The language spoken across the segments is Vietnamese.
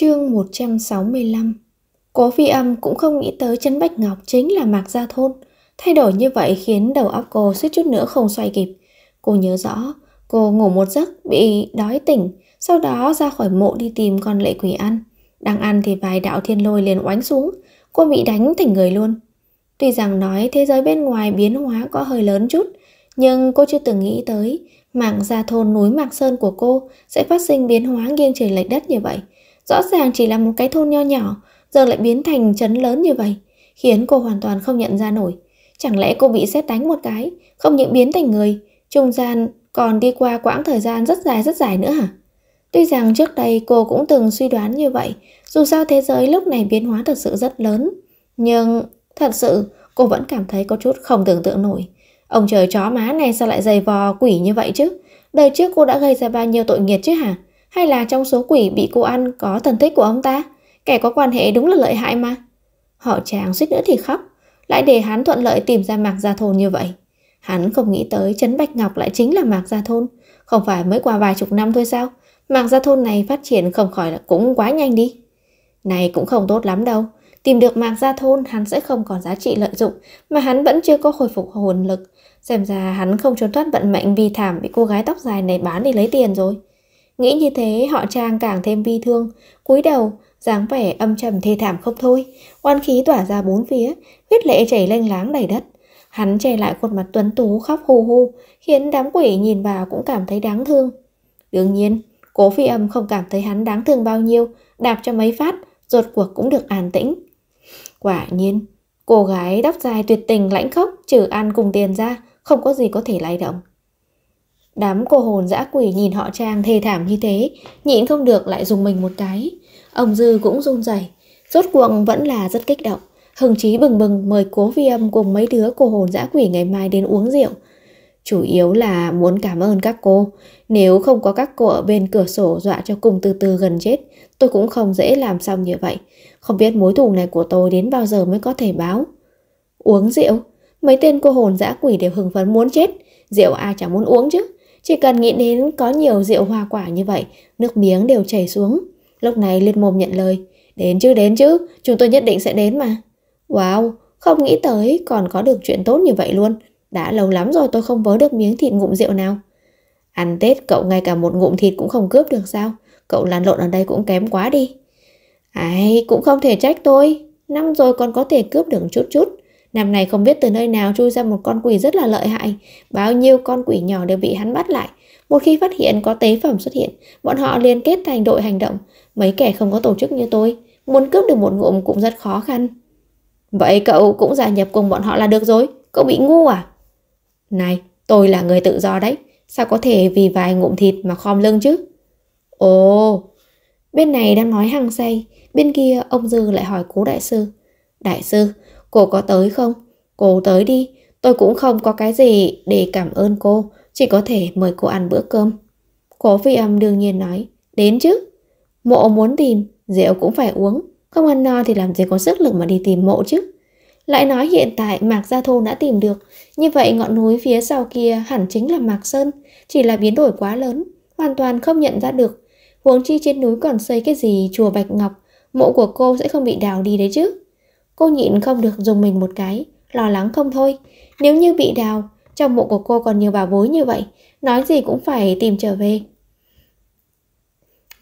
Chương 165 Cố phi âm cũng không nghĩ tới Trấn Bạch Ngọc chính là Mạc Gia Thôn. Thay đổi như vậy khiến đầu óc cô suýt chút nữa không xoay kịp. Cô nhớ rõ, cô ngủ một giấc bị đói tỉnh, sau đó ra khỏi mộ đi tìm con lệ quỷ ăn. Đang ăn thì vài đạo thiên lôi liền oánh xuống, cô bị đánh thành người luôn. Tuy rằng nói thế giới bên ngoài biến hóa có hơi lớn chút, nhưng cô chưa từng nghĩ tới mạng gia thôn núi Mạc Sơn của cô sẽ phát sinh biến hóa nghiêng trời lệch đất như vậy. Rõ ràng chỉ là một cái thôn nho nhỏ, giờ lại biến thành trấn lớn như vậy, khiến cô hoàn toàn không nhận ra nổi. Chẳng lẽ cô bị xét đánh một cái, không những biến thành người, trung gian còn đi qua quãng thời gian rất dài rất dài nữa hả? Tuy rằng trước đây cô cũng từng suy đoán như vậy, dù sao thế giới lúc này biến hóa thật sự rất lớn. Nhưng thật sự cô vẫn cảm thấy có chút không tưởng tượng nổi. Ông trời chó má này sao lại dày vò quỷ như vậy chứ? Đời trước cô đã gây ra bao nhiêu tội nghiệt chứ hả? hay là trong số quỷ bị cô ăn có thần thích của ông ta? Kẻ có quan hệ đúng là lợi hại mà. Họ chàng suýt nữa thì khóc, lại để hắn thuận lợi tìm ra Mạc Gia Thôn như vậy. Hắn không nghĩ tới Trấn Bạch Ngọc lại chính là Mạc Gia Thôn, không phải mới qua vài chục năm thôi sao? Mạc Gia Thôn này phát triển không khỏi là cũng quá nhanh đi. Này cũng không tốt lắm đâu, tìm được Mạc Gia Thôn hắn sẽ không còn giá trị lợi dụng mà hắn vẫn chưa có hồi phục hồn lực. Xem ra hắn không trốn thoát vận mệnh vì thảm bị cô gái tóc dài này bán đi lấy tiền rồi. Nghĩ như thế họ Trang càng thêm bi thương, cúi đầu, dáng vẻ âm trầm thê thảm không thôi, oan khí tỏa ra bốn phía, huyết lệ chảy lênh láng đầy đất. Hắn che lại khuôn mặt tuấn tú khóc hù hù, khiến đám quỷ nhìn vào cũng cảm thấy đáng thương. Đương nhiên, cố phi âm không cảm thấy hắn đáng thương bao nhiêu, đạp cho mấy phát, rột cuộc cũng được an tĩnh. Quả nhiên, cô gái tóc dài tuyệt tình lãnh khốc trừ ăn cùng tiền ra, không có gì có thể lay động. Đám cô hồn dã quỷ nhìn họ Trang thê thảm như thế, nhịn không được lại dùng mình một cái. Ông Dư cũng run rẩy, rốt cuộc vẫn là rất kích động. Hưng trí bừng bừng mời cố vi âm cùng mấy đứa cô hồn dã quỷ ngày mai đến uống rượu. Chủ yếu là muốn cảm ơn các cô. Nếu không có các cô ở bên cửa sổ dọa cho cùng từ từ gần chết, tôi cũng không dễ làm xong như vậy. Không biết mối thù này của tôi đến bao giờ mới có thể báo. Uống rượu? Mấy tên cô hồn dã quỷ đều hưng phấn muốn chết. Rượu ai chẳng muốn uống chứ. Chỉ cần nghĩ đến có nhiều rượu hoa quả như vậy, nước miếng đều chảy xuống. Lúc này lên mồm nhận lời. Đến chứ, đến chứ, chúng tôi nhất định sẽ đến mà. Wow, không nghĩ tới còn có được chuyện tốt như vậy luôn. Đã lâu lắm rồi tôi không vớ được miếng thịt ngụm rượu nào. Ăn Tết cậu ngay cả một ngụm thịt cũng không cướp được sao? Cậu lăn lộn ở đây cũng kém quá đi. Ai, cũng không thể trách tôi. Năm rồi còn có thể cướp được chút chút. Năm này không biết từ nơi nào chui ra một con quỷ rất là lợi hại, bao nhiêu con quỷ nhỏ đều bị hắn bắt lại. Một khi phát hiện có tế phẩm xuất hiện, bọn họ liên kết thành đội hành động. Mấy kẻ không có tổ chức như tôi, muốn cướp được một ngụm cũng rất khó khăn. Vậy cậu cũng gia nhập cùng bọn họ là được rồi, cậu bị ngu à? Này, tôi là người tự do đấy, sao có thể vì vài ngụm thịt mà khom lưng chứ? Ồ, bên này đang nói hăng say, bên kia ông Dư lại hỏi cố đại sư. Đại sư, Cô có tới không? Cô tới đi, tôi cũng không có cái gì để cảm ơn cô, chỉ có thể mời cô ăn bữa cơm. Cố phi âm đương nhiên nói, đến chứ. Mộ muốn tìm, rượu cũng phải uống, không ăn no thì làm gì có sức lực mà đi tìm mộ chứ. Lại nói hiện tại Mạc Gia Thôn đã tìm được, như vậy ngọn núi phía sau kia hẳn chính là Mạc Sơn, chỉ là biến đổi quá lớn, hoàn toàn không nhận ra được. Huống chi trên núi còn xây cái gì chùa Bạch Ngọc, mộ của cô sẽ không bị đào đi đấy chứ. Cô nhịn không được dùng mình một cái, lo lắng không thôi. Nếu như bị đào, trong mộ của cô còn nhiều bảo bối như vậy, nói gì cũng phải tìm trở về.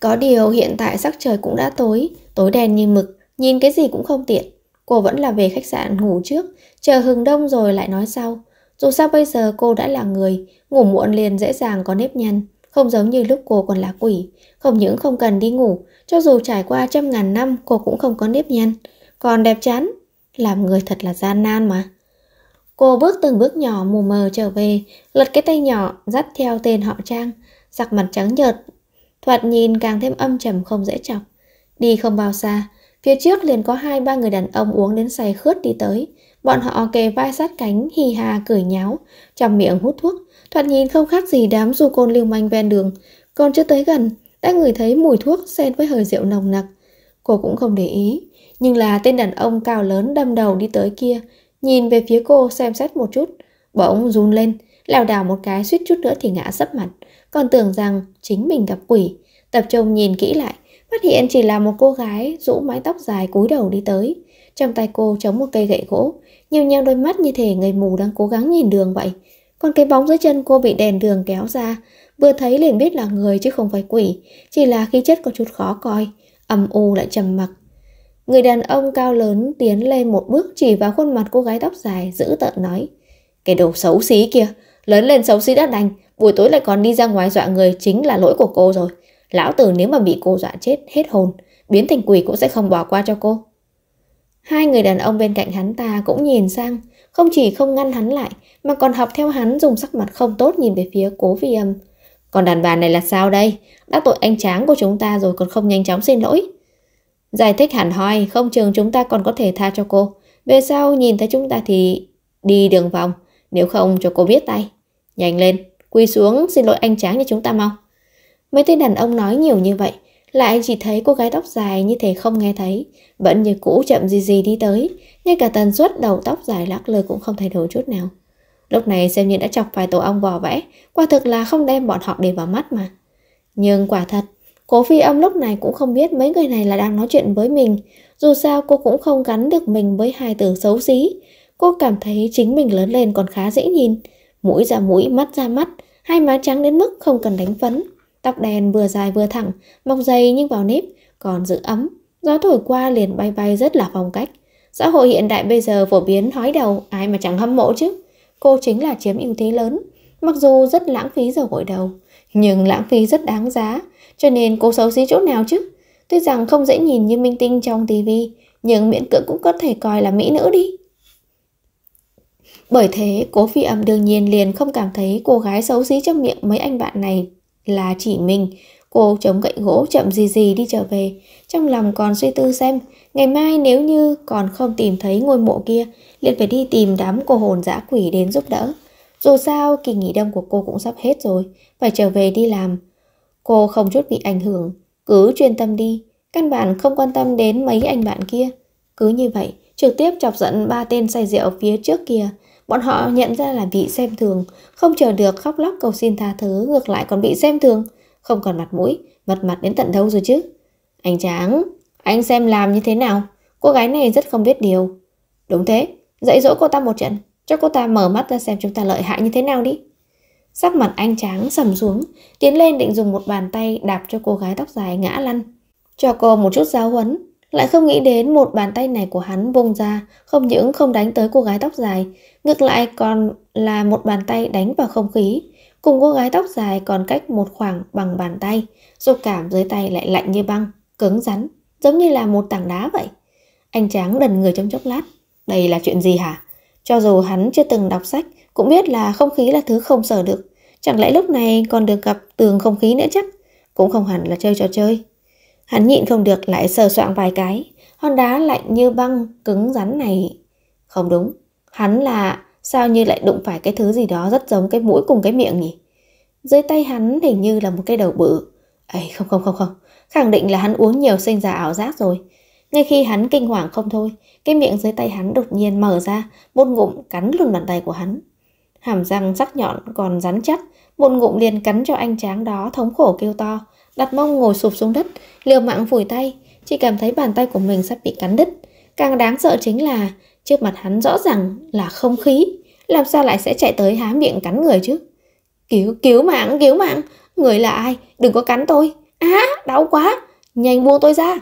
Có điều hiện tại sắc trời cũng đã tối, tối đen như mực, nhìn cái gì cũng không tiện. Cô vẫn là về khách sạn ngủ trước, chờ hừng đông rồi lại nói sau. Dù sao bây giờ cô đã là người, ngủ muộn liền dễ dàng có nếp nhăn, không giống như lúc cô còn là quỷ. Không những không cần đi ngủ, cho dù trải qua trăm ngàn năm cô cũng không có nếp nhăn còn đẹp chán, làm người thật là gian nan mà. Cô bước từng bước nhỏ mù mờ trở về, lật cái tay nhỏ, dắt theo tên họ Trang, giặc mặt trắng nhợt. Thoạt nhìn càng thêm âm trầm không dễ chọc. Đi không bao xa, phía trước liền có hai ba người đàn ông uống đến say khướt đi tới. Bọn họ kề vai sát cánh, hì hà cười nháo, trong miệng hút thuốc. Thoạt nhìn không khác gì đám du côn lưu manh ven đường. Còn chưa tới gần, đã ngửi thấy mùi thuốc xen với hơi rượu nồng nặc. Cô cũng không để ý, nhưng là tên đàn ông cao lớn đâm đầu đi tới kia, nhìn về phía cô xem xét một chút, bỗng run lên, lảo đảo một cái suýt chút nữa thì ngã sấp mặt, còn tưởng rằng chính mình gặp quỷ, tập trung nhìn kỹ lại, phát hiện chỉ là một cô gái rũ mái tóc dài cúi đầu đi tới, trong tay cô chống một cây gậy gỗ, nhiều nhau đôi mắt như thể người mù đang cố gắng nhìn đường vậy. Còn cái bóng dưới chân cô bị đèn đường kéo ra, vừa thấy liền biết là người chứ không phải quỷ, chỉ là khí chất có chút khó coi, âm u lại trầm mặc, Người đàn ông cao lớn tiến lên một bước chỉ vào khuôn mặt cô gái tóc dài, giữ tợn nói. Cái đồ xấu xí kia, lớn lên xấu xí đã đành, buổi tối lại còn đi ra ngoài dọa người chính là lỗi của cô rồi. Lão tử nếu mà bị cô dọa chết hết hồn, biến thành quỷ cũng sẽ không bỏ qua cho cô. Hai người đàn ông bên cạnh hắn ta cũng nhìn sang, không chỉ không ngăn hắn lại mà còn học theo hắn dùng sắc mặt không tốt nhìn về phía cố vi âm. Còn đàn bà này là sao đây? Đã tội anh tráng của chúng ta rồi còn không nhanh chóng xin lỗi. Giải thích hẳn hoi, không chừng chúng ta còn có thể tha cho cô. Về sau nhìn thấy chúng ta thì đi đường vòng, nếu không cho cô biết tay. Nhanh lên, quỳ xuống xin lỗi anh tráng như chúng ta mau. Mấy tên đàn ông nói nhiều như vậy, lại chỉ thấy cô gái tóc dài như thể không nghe thấy, vẫn như cũ chậm gì gì đi tới, ngay cả tần suất đầu tóc dài lắc lư cũng không thay đổi chút nào. Lúc này xem như đã chọc vài tổ ong vò vẽ, quả thực là không đem bọn họ để vào mắt mà. Nhưng quả thật, Cố phi âm lúc này cũng không biết mấy người này là đang nói chuyện với mình, dù sao cô cũng không gắn được mình với hai từ xấu xí. Cô cảm thấy chính mình lớn lên còn khá dễ nhìn, mũi ra mũi, mắt ra mắt, hai má trắng đến mức không cần đánh phấn. Tóc đen vừa dài vừa thẳng, mọc dày nhưng vào nếp, còn giữ ấm. Gió thổi qua liền bay bay rất là phong cách. Xã hội hiện đại bây giờ phổ biến hói đầu, ai mà chẳng hâm mộ chứ. Cô chính là chiếm ưu thế lớn, mặc dù rất lãng phí dầu gội đầu, nhưng lãng phí rất đáng giá cho nên cô xấu xí chỗ nào chứ. Tuy rằng không dễ nhìn như minh tinh trong tivi, nhưng miễn cưỡng cũng có thể coi là mỹ nữ đi. Bởi thế, cố phi âm đương nhiên liền không cảm thấy cô gái xấu xí trong miệng mấy anh bạn này là chỉ mình. Cô chống gậy gỗ chậm gì gì đi trở về, trong lòng còn suy tư xem, ngày mai nếu như còn không tìm thấy ngôi mộ kia, liền phải đi tìm đám cô hồn dã quỷ đến giúp đỡ. Dù sao, kỳ nghỉ đông của cô cũng sắp hết rồi, phải trở về đi làm, Cô không chút bị ảnh hưởng, cứ chuyên tâm đi, căn bản không quan tâm đến mấy anh bạn kia. Cứ như vậy, trực tiếp chọc giận ba tên say rượu phía trước kia. Bọn họ nhận ra là bị xem thường, không chờ được khóc lóc cầu xin tha thứ, ngược lại còn bị xem thường. Không còn mặt mũi, mặt mặt đến tận đâu rồi chứ. Anh Tráng, anh xem làm như thế nào? Cô gái này rất không biết điều. Đúng thế, dạy dỗ cô ta một trận, cho cô ta mở mắt ra xem chúng ta lợi hại như thế nào đi. Sắc mặt anh tráng sầm xuống, tiến lên định dùng một bàn tay đạp cho cô gái tóc dài ngã lăn. Cho cô một chút giáo huấn, lại không nghĩ đến một bàn tay này của hắn bung ra, không những không đánh tới cô gái tóc dài, ngược lại còn là một bàn tay đánh vào không khí. Cùng cô gái tóc dài còn cách một khoảng bằng bàn tay, dù cảm dưới tay lại lạnh như băng, cứng rắn, giống như là một tảng đá vậy. Anh Tráng đần người trong chốc lát. Đây là chuyện gì hả? Cho dù hắn chưa từng đọc sách, cũng biết là không khí là thứ không sở được. Chẳng lẽ lúc này còn được gặp tường không khí nữa chắc? Cũng không hẳn là chơi trò chơi. Hắn nhịn không được lại sờ soạng vài cái. Hòn đá lạnh như băng, cứng rắn này. Không đúng. Hắn là sao như lại đụng phải cái thứ gì đó rất giống cái mũi cùng cái miệng nhỉ? Dưới tay hắn hình như là một cái đầu bự. ấy không không không không. Khẳng định là hắn uống nhiều sinh ra ảo giác rồi. Ngay khi hắn kinh hoàng không thôi, cái miệng dưới tay hắn đột nhiên mở ra, một ngụm cắn luôn bàn tay của hắn hàm răng sắc nhọn còn rắn chắc, một ngụm liền cắn cho anh tráng đó thống khổ kêu to, đặt mông ngồi sụp xuống đất, liều mạng phủi tay, chỉ cảm thấy bàn tay của mình sắp bị cắn đứt. Càng đáng sợ chính là trước mặt hắn rõ ràng là không khí, làm sao lại sẽ chạy tới há miệng cắn người chứ? Cứu, cứu mạng, cứu mạng, người là ai, đừng có cắn tôi. Á, à, đau quá, nhanh buông tôi ra.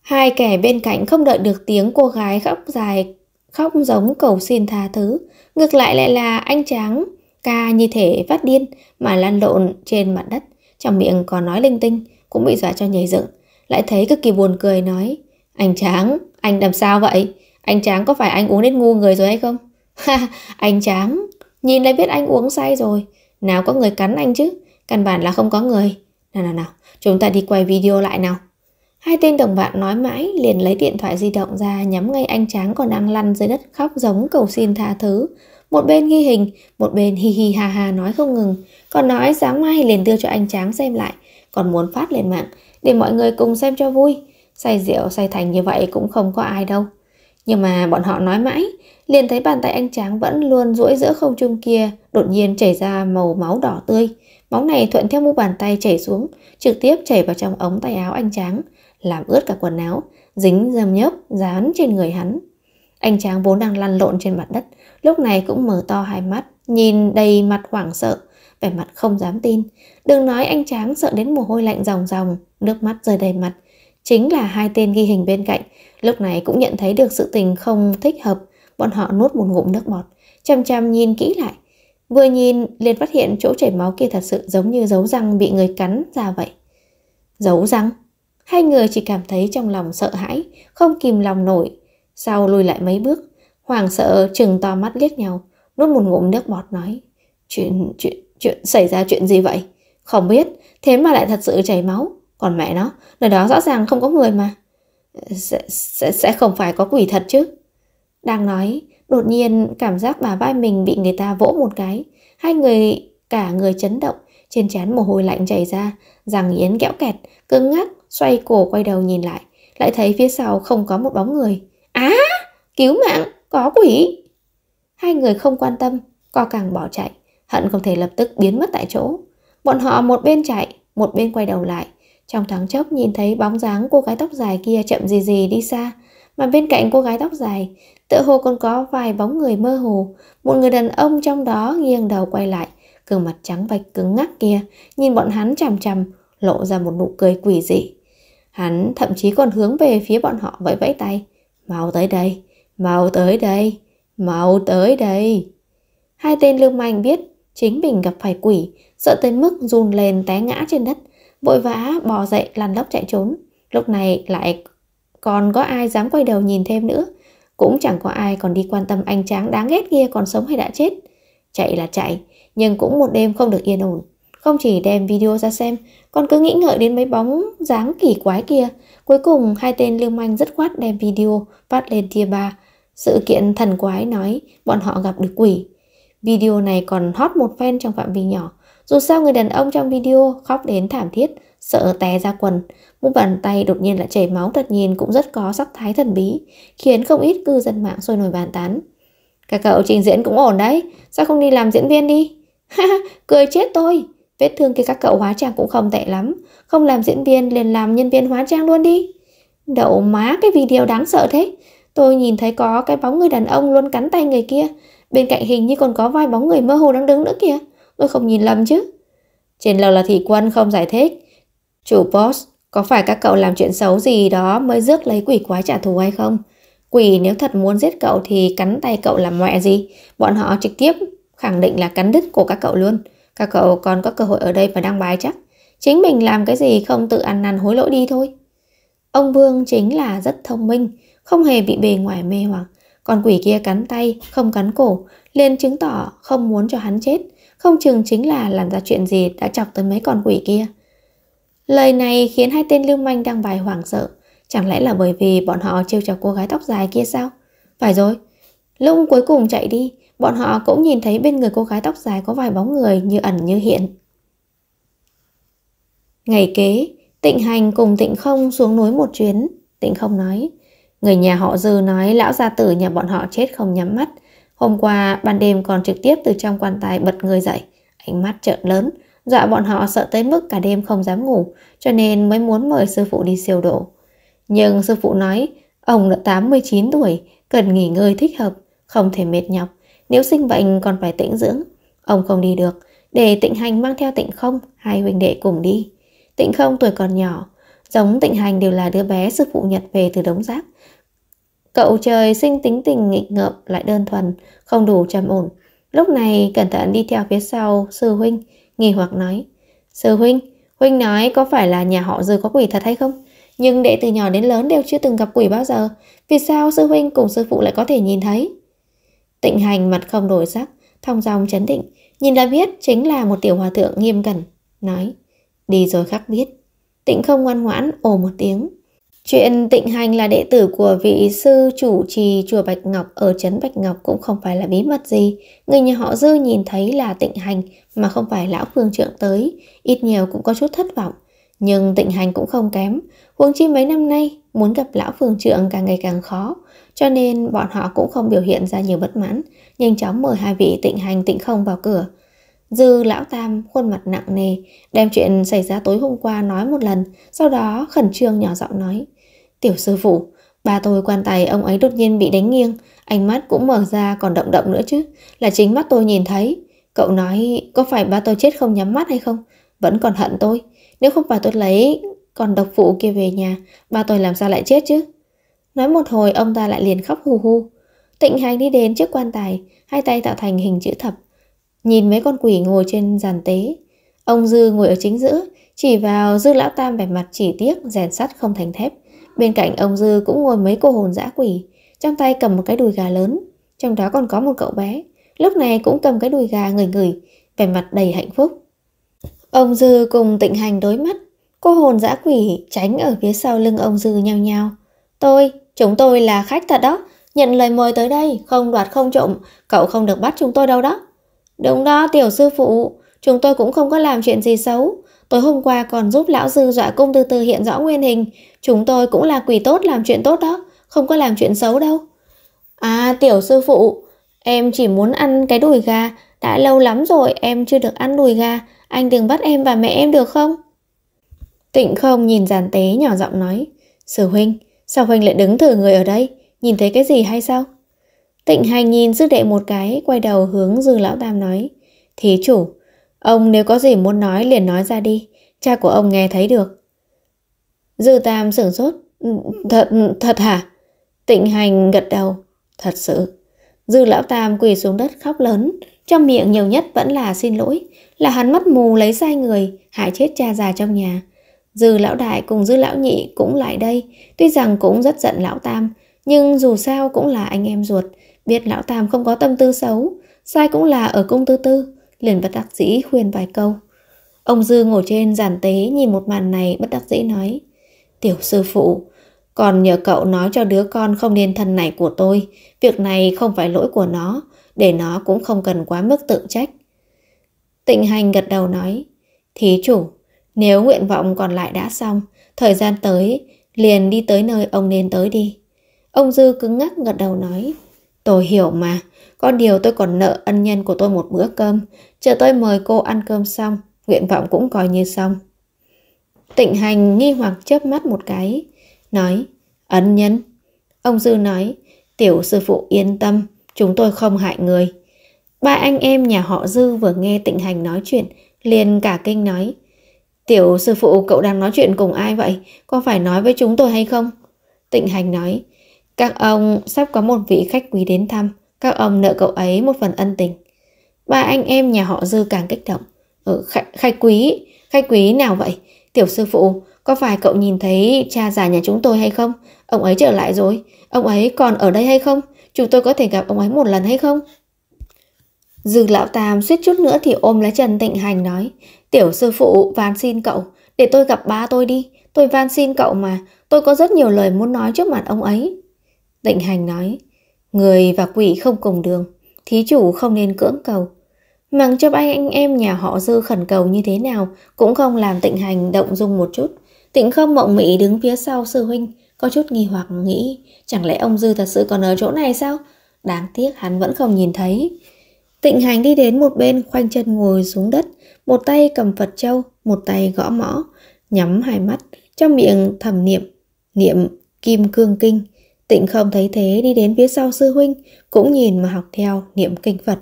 Hai kẻ bên cạnh không đợi được tiếng cô gái khóc dài khóc giống cầu xin tha thứ. Ngược lại lại là anh tráng ca như thể phát điên mà lăn lộn trên mặt đất, trong miệng còn nói linh tinh, cũng bị dọa cho nhảy dựng. Lại thấy cực kỳ buồn cười nói, anh tráng, anh làm sao vậy? Anh tráng có phải anh uống đến ngu người rồi hay không? Ha, anh tráng, nhìn lại biết anh uống say rồi. Nào có người cắn anh chứ, căn bản là không có người. Nào nào nào, chúng ta đi quay video lại nào. Hai tên đồng bạn nói mãi liền lấy điện thoại di động ra nhắm ngay anh Tráng còn đang lăn dưới đất khóc giống cầu xin tha thứ. Một bên ghi hình, một bên hi hi ha ha nói không ngừng. Còn nói sáng mai liền đưa cho anh Tráng xem lại, còn muốn phát lên mạng để mọi người cùng xem cho vui. Say rượu say thành như vậy cũng không có ai đâu. Nhưng mà bọn họ nói mãi, liền thấy bàn tay anh Tráng vẫn luôn duỗi giữa không trung kia, đột nhiên chảy ra màu máu đỏ tươi. Máu này thuận theo mu bàn tay chảy xuống, trực tiếp chảy vào trong ống tay áo anh Tráng làm ướt cả quần áo, dính dơm nhớp dán trên người hắn. Anh chàng vốn đang lăn lộn trên mặt đất, lúc này cũng mở to hai mắt, nhìn đầy mặt hoảng sợ, vẻ mặt không dám tin. Đừng nói anh chàng sợ đến mồ hôi lạnh ròng ròng, nước mắt rơi đầy mặt. Chính là hai tên ghi hình bên cạnh, lúc này cũng nhận thấy được sự tình không thích hợp. Bọn họ nuốt một ngụm nước bọt, chăm chăm nhìn kỹ lại. Vừa nhìn, liền phát hiện chỗ chảy máu kia thật sự giống như dấu răng bị người cắn ra vậy. Dấu răng? Hai người chỉ cảm thấy trong lòng sợ hãi, không kìm lòng nổi. Sau lùi lại mấy bước, Hoàng sợ chừng to mắt liếc nhau, nuốt một ngụm nước bọt nói. Chuyện, chuyện, chuyện, xảy ra chuyện gì vậy? Không biết, thế mà lại thật sự chảy máu. Còn mẹ nó, nơi đó rõ ràng không có người mà. Sẽ, sẽ, sẽ không phải có quỷ thật chứ. Đang nói, đột nhiên cảm giác bà vai mình bị người ta vỗ một cái. Hai người, cả người chấn động, trên trán mồ hôi lạnh chảy ra, rằng yến kẹo kẹt, cứng ngắc xoay cổ quay đầu nhìn lại, lại thấy phía sau không có một bóng người. Á, à, cứu mạng, có quỷ. Hai người không quan tâm, co càng bỏ chạy, hận không thể lập tức biến mất tại chỗ. Bọn họ một bên chạy, một bên quay đầu lại. Trong thoáng chốc nhìn thấy bóng dáng cô gái tóc dài kia chậm gì gì đi xa, mà bên cạnh cô gái tóc dài, tựa hồ còn có vài bóng người mơ hồ, một người đàn ông trong đó nghiêng đầu quay lại, gương mặt trắng vạch cứng ngắc kia, nhìn bọn hắn chằm chằm, lộ ra một nụ cười quỷ dị. Hắn thậm chí còn hướng về phía bọn họ vẫy vẫy tay. Mau tới đây, mau tới đây, mau tới đây. Hai tên lương manh biết chính mình gặp phải quỷ, sợ tới mức run lên té ngã trên đất, vội vã bò dậy lăn lóc chạy trốn. Lúc này lại còn có ai dám quay đầu nhìn thêm nữa, cũng chẳng có ai còn đi quan tâm anh tráng đáng ghét kia còn sống hay đã chết. Chạy là chạy, nhưng cũng một đêm không được yên ổn. Không chỉ đem video ra xem, còn cứ nghĩ ngợi đến mấy bóng dáng kỳ quái kia. Cuối cùng, hai tên liêu manh rất khoát đem video phát lên tia ba. Sự kiện thần quái nói bọn họ gặp được quỷ. Video này còn hot một phen trong phạm vi nhỏ. Dù sao người đàn ông trong video khóc đến thảm thiết, sợ té ra quần. Một bàn tay đột nhiên lại chảy máu thật nhìn cũng rất có sắc thái thần bí, khiến không ít cư dân mạng sôi nổi bàn tán. Cả cậu trình diễn cũng ổn đấy, sao không đi làm diễn viên đi? cười chết tôi! Vết thương kia các cậu hóa trang cũng không tệ lắm Không làm diễn viên liền làm nhân viên hóa trang luôn đi Đậu má cái video đáng sợ thế Tôi nhìn thấy có cái bóng người đàn ông luôn cắn tay người kia Bên cạnh hình như còn có vài bóng người mơ hồ đang đứng nữa kìa Tôi không nhìn lầm chứ Trên lầu là thị quân không giải thích Chủ boss Có phải các cậu làm chuyện xấu gì đó Mới rước lấy quỷ quái trả thù hay không Quỷ nếu thật muốn giết cậu thì cắn tay cậu làm mẹ gì Bọn họ trực tiếp khẳng định là cắn đứt của các cậu luôn các cậu còn có cơ hội ở đây mà đăng bài chắc. Chính mình làm cái gì không tự ăn năn hối lỗi đi thôi. Ông Vương chính là rất thông minh, không hề bị bề ngoài mê hoặc. Còn quỷ kia cắn tay, không cắn cổ, liền chứng tỏ không muốn cho hắn chết. Không chừng chính là làm ra chuyện gì đã chọc tới mấy con quỷ kia. Lời này khiến hai tên lưu manh đăng bài hoảng sợ. Chẳng lẽ là bởi vì bọn họ trêu chọc cô gái tóc dài kia sao? Phải rồi. Lung cuối cùng chạy đi, Bọn họ cũng nhìn thấy bên người cô gái tóc dài có vài bóng người như ẩn như hiện. Ngày kế, Tịnh Hành cùng Tịnh Không xuống núi một chuyến. Tịnh Không nói, người nhà họ Dư nói lão gia tử nhà bọn họ chết không nhắm mắt. Hôm qua ban đêm còn trực tiếp từ trong quan tài bật người dậy, ánh mắt trợn lớn, dọa bọn họ sợ tới mức cả đêm không dám ngủ, cho nên mới muốn mời sư phụ đi siêu độ. Nhưng sư phụ nói, ông đã 89 tuổi, cần nghỉ ngơi thích hợp, không thể mệt nhọc. Nếu sinh bệnh còn phải tĩnh dưỡng Ông không đi được Để tịnh hành mang theo tịnh không Hai huynh đệ cùng đi Tịnh không tuổi còn nhỏ Giống tịnh hành đều là đứa bé sư phụ nhật về từ đống rác Cậu trời sinh tính tình nghịch ngợm lại đơn thuần Không đủ trầm ổn Lúc này cẩn thận đi theo phía sau sư huynh Nghi hoặc nói Sư huynh, huynh nói có phải là nhà họ dư có quỷ thật hay không? Nhưng đệ từ nhỏ đến lớn đều chưa từng gặp quỷ bao giờ Vì sao sư huynh cùng sư phụ lại có thể nhìn thấy? Tịnh hành mặt không đổi sắc, thong dong chấn định, nhìn đã biết chính là một tiểu hòa thượng nghiêm cẩn, nói, đi rồi khắc biết. Tịnh không ngoan ngoãn, ồ một tiếng. Chuyện tịnh hành là đệ tử của vị sư chủ trì chùa Bạch Ngọc ở Trấn Bạch Ngọc cũng không phải là bí mật gì. Người nhà họ dư nhìn thấy là tịnh hành mà không phải lão phương trượng tới, ít nhiều cũng có chút thất vọng. Nhưng tịnh hành cũng không kém, huống chi mấy năm nay muốn gặp lão phương trượng càng ngày càng khó cho nên bọn họ cũng không biểu hiện ra nhiều bất mãn, nhanh chóng mời hai vị tịnh hành tịnh không vào cửa. Dư lão tam khuôn mặt nặng nề, đem chuyện xảy ra tối hôm qua nói một lần, sau đó khẩn trương nhỏ giọng nói. Tiểu sư phụ, ba tôi quan tài ông ấy đột nhiên bị đánh nghiêng, ánh mắt cũng mở ra còn động động nữa chứ, là chính mắt tôi nhìn thấy. Cậu nói có phải ba tôi chết không nhắm mắt hay không? Vẫn còn hận tôi, nếu không phải tôi lấy còn độc phụ kia về nhà, ba tôi làm sao lại chết chứ? Nói một hồi ông ta lại liền khóc hù hù. Tịnh hành đi đến trước quan tài, hai tay tạo thành hình chữ thập. Nhìn mấy con quỷ ngồi trên giàn tế. Ông Dư ngồi ở chính giữa, chỉ vào Dư Lão Tam vẻ mặt chỉ tiếc, rèn sắt không thành thép. Bên cạnh ông Dư cũng ngồi mấy cô hồn dã quỷ, trong tay cầm một cái đùi gà lớn, trong đó còn có một cậu bé. Lúc này cũng cầm cái đùi gà ngửi ngửi, vẻ mặt đầy hạnh phúc. Ông Dư cùng tịnh hành đối mắt, cô hồn dã quỷ tránh ở phía sau lưng ông Dư nhao nhao. Tôi, Chúng tôi là khách thật đó, nhận lời mời tới đây, không đoạt không trộm, cậu không được bắt chúng tôi đâu đó. Đúng đó, tiểu sư phụ, chúng tôi cũng không có làm chuyện gì xấu. Tối hôm qua còn giúp lão sư dọa cung từ từ hiện rõ nguyên hình. Chúng tôi cũng là quỷ tốt làm chuyện tốt đó, không có làm chuyện xấu đâu. À, tiểu sư phụ, em chỉ muốn ăn cái đùi gà, đã lâu lắm rồi em chưa được ăn đùi gà, anh đừng bắt em và mẹ em được không? Tịnh không nhìn giàn tế nhỏ giọng nói, Sư huynh, Sao Huỳnh lại đứng thử người ở đây? Nhìn thấy cái gì hay sao? Tịnh hành nhìn dư đệ một cái, quay đầu hướng dư lão tam nói. Thí chủ, ông nếu có gì muốn nói liền nói ra đi, cha của ông nghe thấy được. Dư tam sửng sốt, ừ, thật, thật hả? Tịnh hành gật đầu, thật sự. Dư lão tam quỳ xuống đất khóc lớn, trong miệng nhiều nhất vẫn là xin lỗi, là hắn mắt mù lấy sai người, hại chết cha già trong nhà. Dư lão đại cùng dư lão nhị cũng lại đây, tuy rằng cũng rất giận lão tam, nhưng dù sao cũng là anh em ruột, biết lão tam không có tâm tư xấu, sai cũng là ở cung tư tư, liền bất đắc dĩ khuyên vài câu. Ông Dư ngồi trên giản tế nhìn một màn này bất đắc dĩ nói, tiểu sư phụ, còn nhờ cậu nói cho đứa con không nên thân này của tôi, việc này không phải lỗi của nó, để nó cũng không cần quá mức tự trách. Tịnh hành gật đầu nói, thí chủ, nếu nguyện vọng còn lại đã xong, thời gian tới, liền đi tới nơi ông nên tới đi. Ông Dư cứng ngắc gật đầu nói, tôi hiểu mà, có điều tôi còn nợ ân nhân của tôi một bữa cơm, chờ tôi mời cô ăn cơm xong, nguyện vọng cũng coi như xong. Tịnh hành nghi hoặc chớp mắt một cái, nói, ân nhân. Ông Dư nói, tiểu sư phụ yên tâm, chúng tôi không hại người. Ba anh em nhà họ Dư vừa nghe tịnh hành nói chuyện, liền cả kinh nói, Tiểu sư phụ cậu đang nói chuyện cùng ai vậy? Có phải nói với chúng tôi hay không? Tịnh hành nói, các ông sắp có một vị khách quý đến thăm, các ông nợ cậu ấy một phần ân tình. Ba anh em nhà họ dư càng kích động. Ừ, khách, khách quý, khách quý nào vậy? Tiểu sư phụ, có phải cậu nhìn thấy cha già nhà chúng tôi hay không? Ông ấy trở lại rồi, ông ấy còn ở đây hay không? Chúng tôi có thể gặp ông ấy một lần hay không? Dư lão tam suýt chút nữa thì ôm lấy Trần Tịnh Hành nói Tiểu sư phụ van xin cậu, để tôi gặp ba tôi đi, tôi van xin cậu mà, tôi có rất nhiều lời muốn nói trước mặt ông ấy. Tịnh hành nói, người và quỷ không cùng đường, thí chủ không nên cưỡng cầu. Mặc cho anh anh em nhà họ dư khẩn cầu như thế nào cũng không làm tịnh hành động dung một chút. Tịnh không mộng mị đứng phía sau sư huynh, có chút nghi hoặc nghĩ, chẳng lẽ ông dư thật sự còn ở chỗ này sao? Đáng tiếc hắn vẫn không nhìn thấy. Tịnh hành đi đến một bên khoanh chân ngồi xuống đất, một tay cầm Phật châu, một tay gõ mõ, nhắm hai mắt, trong miệng thầm niệm, niệm Kim Cương Kinh. Tịnh không thấy thế đi đến phía sau sư huynh, cũng nhìn mà học theo niệm kinh Phật.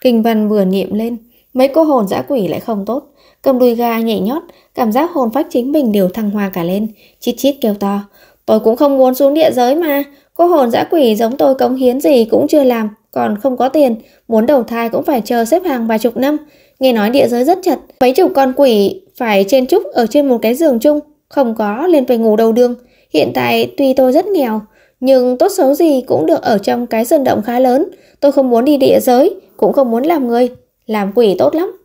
Kinh văn vừa niệm lên, mấy cô hồn dã quỷ lại không tốt, cầm đùi gà nhảy nhót, cảm giác hồn phách chính mình đều thăng hoa cả lên, chít chít kêu to. Tôi cũng không muốn xuống địa giới mà, cô hồn dã quỷ giống tôi cống hiến gì cũng chưa làm, còn không có tiền, muốn đầu thai cũng phải chờ xếp hàng vài chục năm. Nghe nói địa giới rất chật, mấy chục con quỷ phải chen chúc ở trên một cái giường chung, không có lên phải ngủ đầu đường. Hiện tại tuy tôi rất nghèo, nhưng tốt xấu gì cũng được ở trong cái sơn động khá lớn. Tôi không muốn đi địa giới, cũng không muốn làm người. Làm quỷ tốt lắm.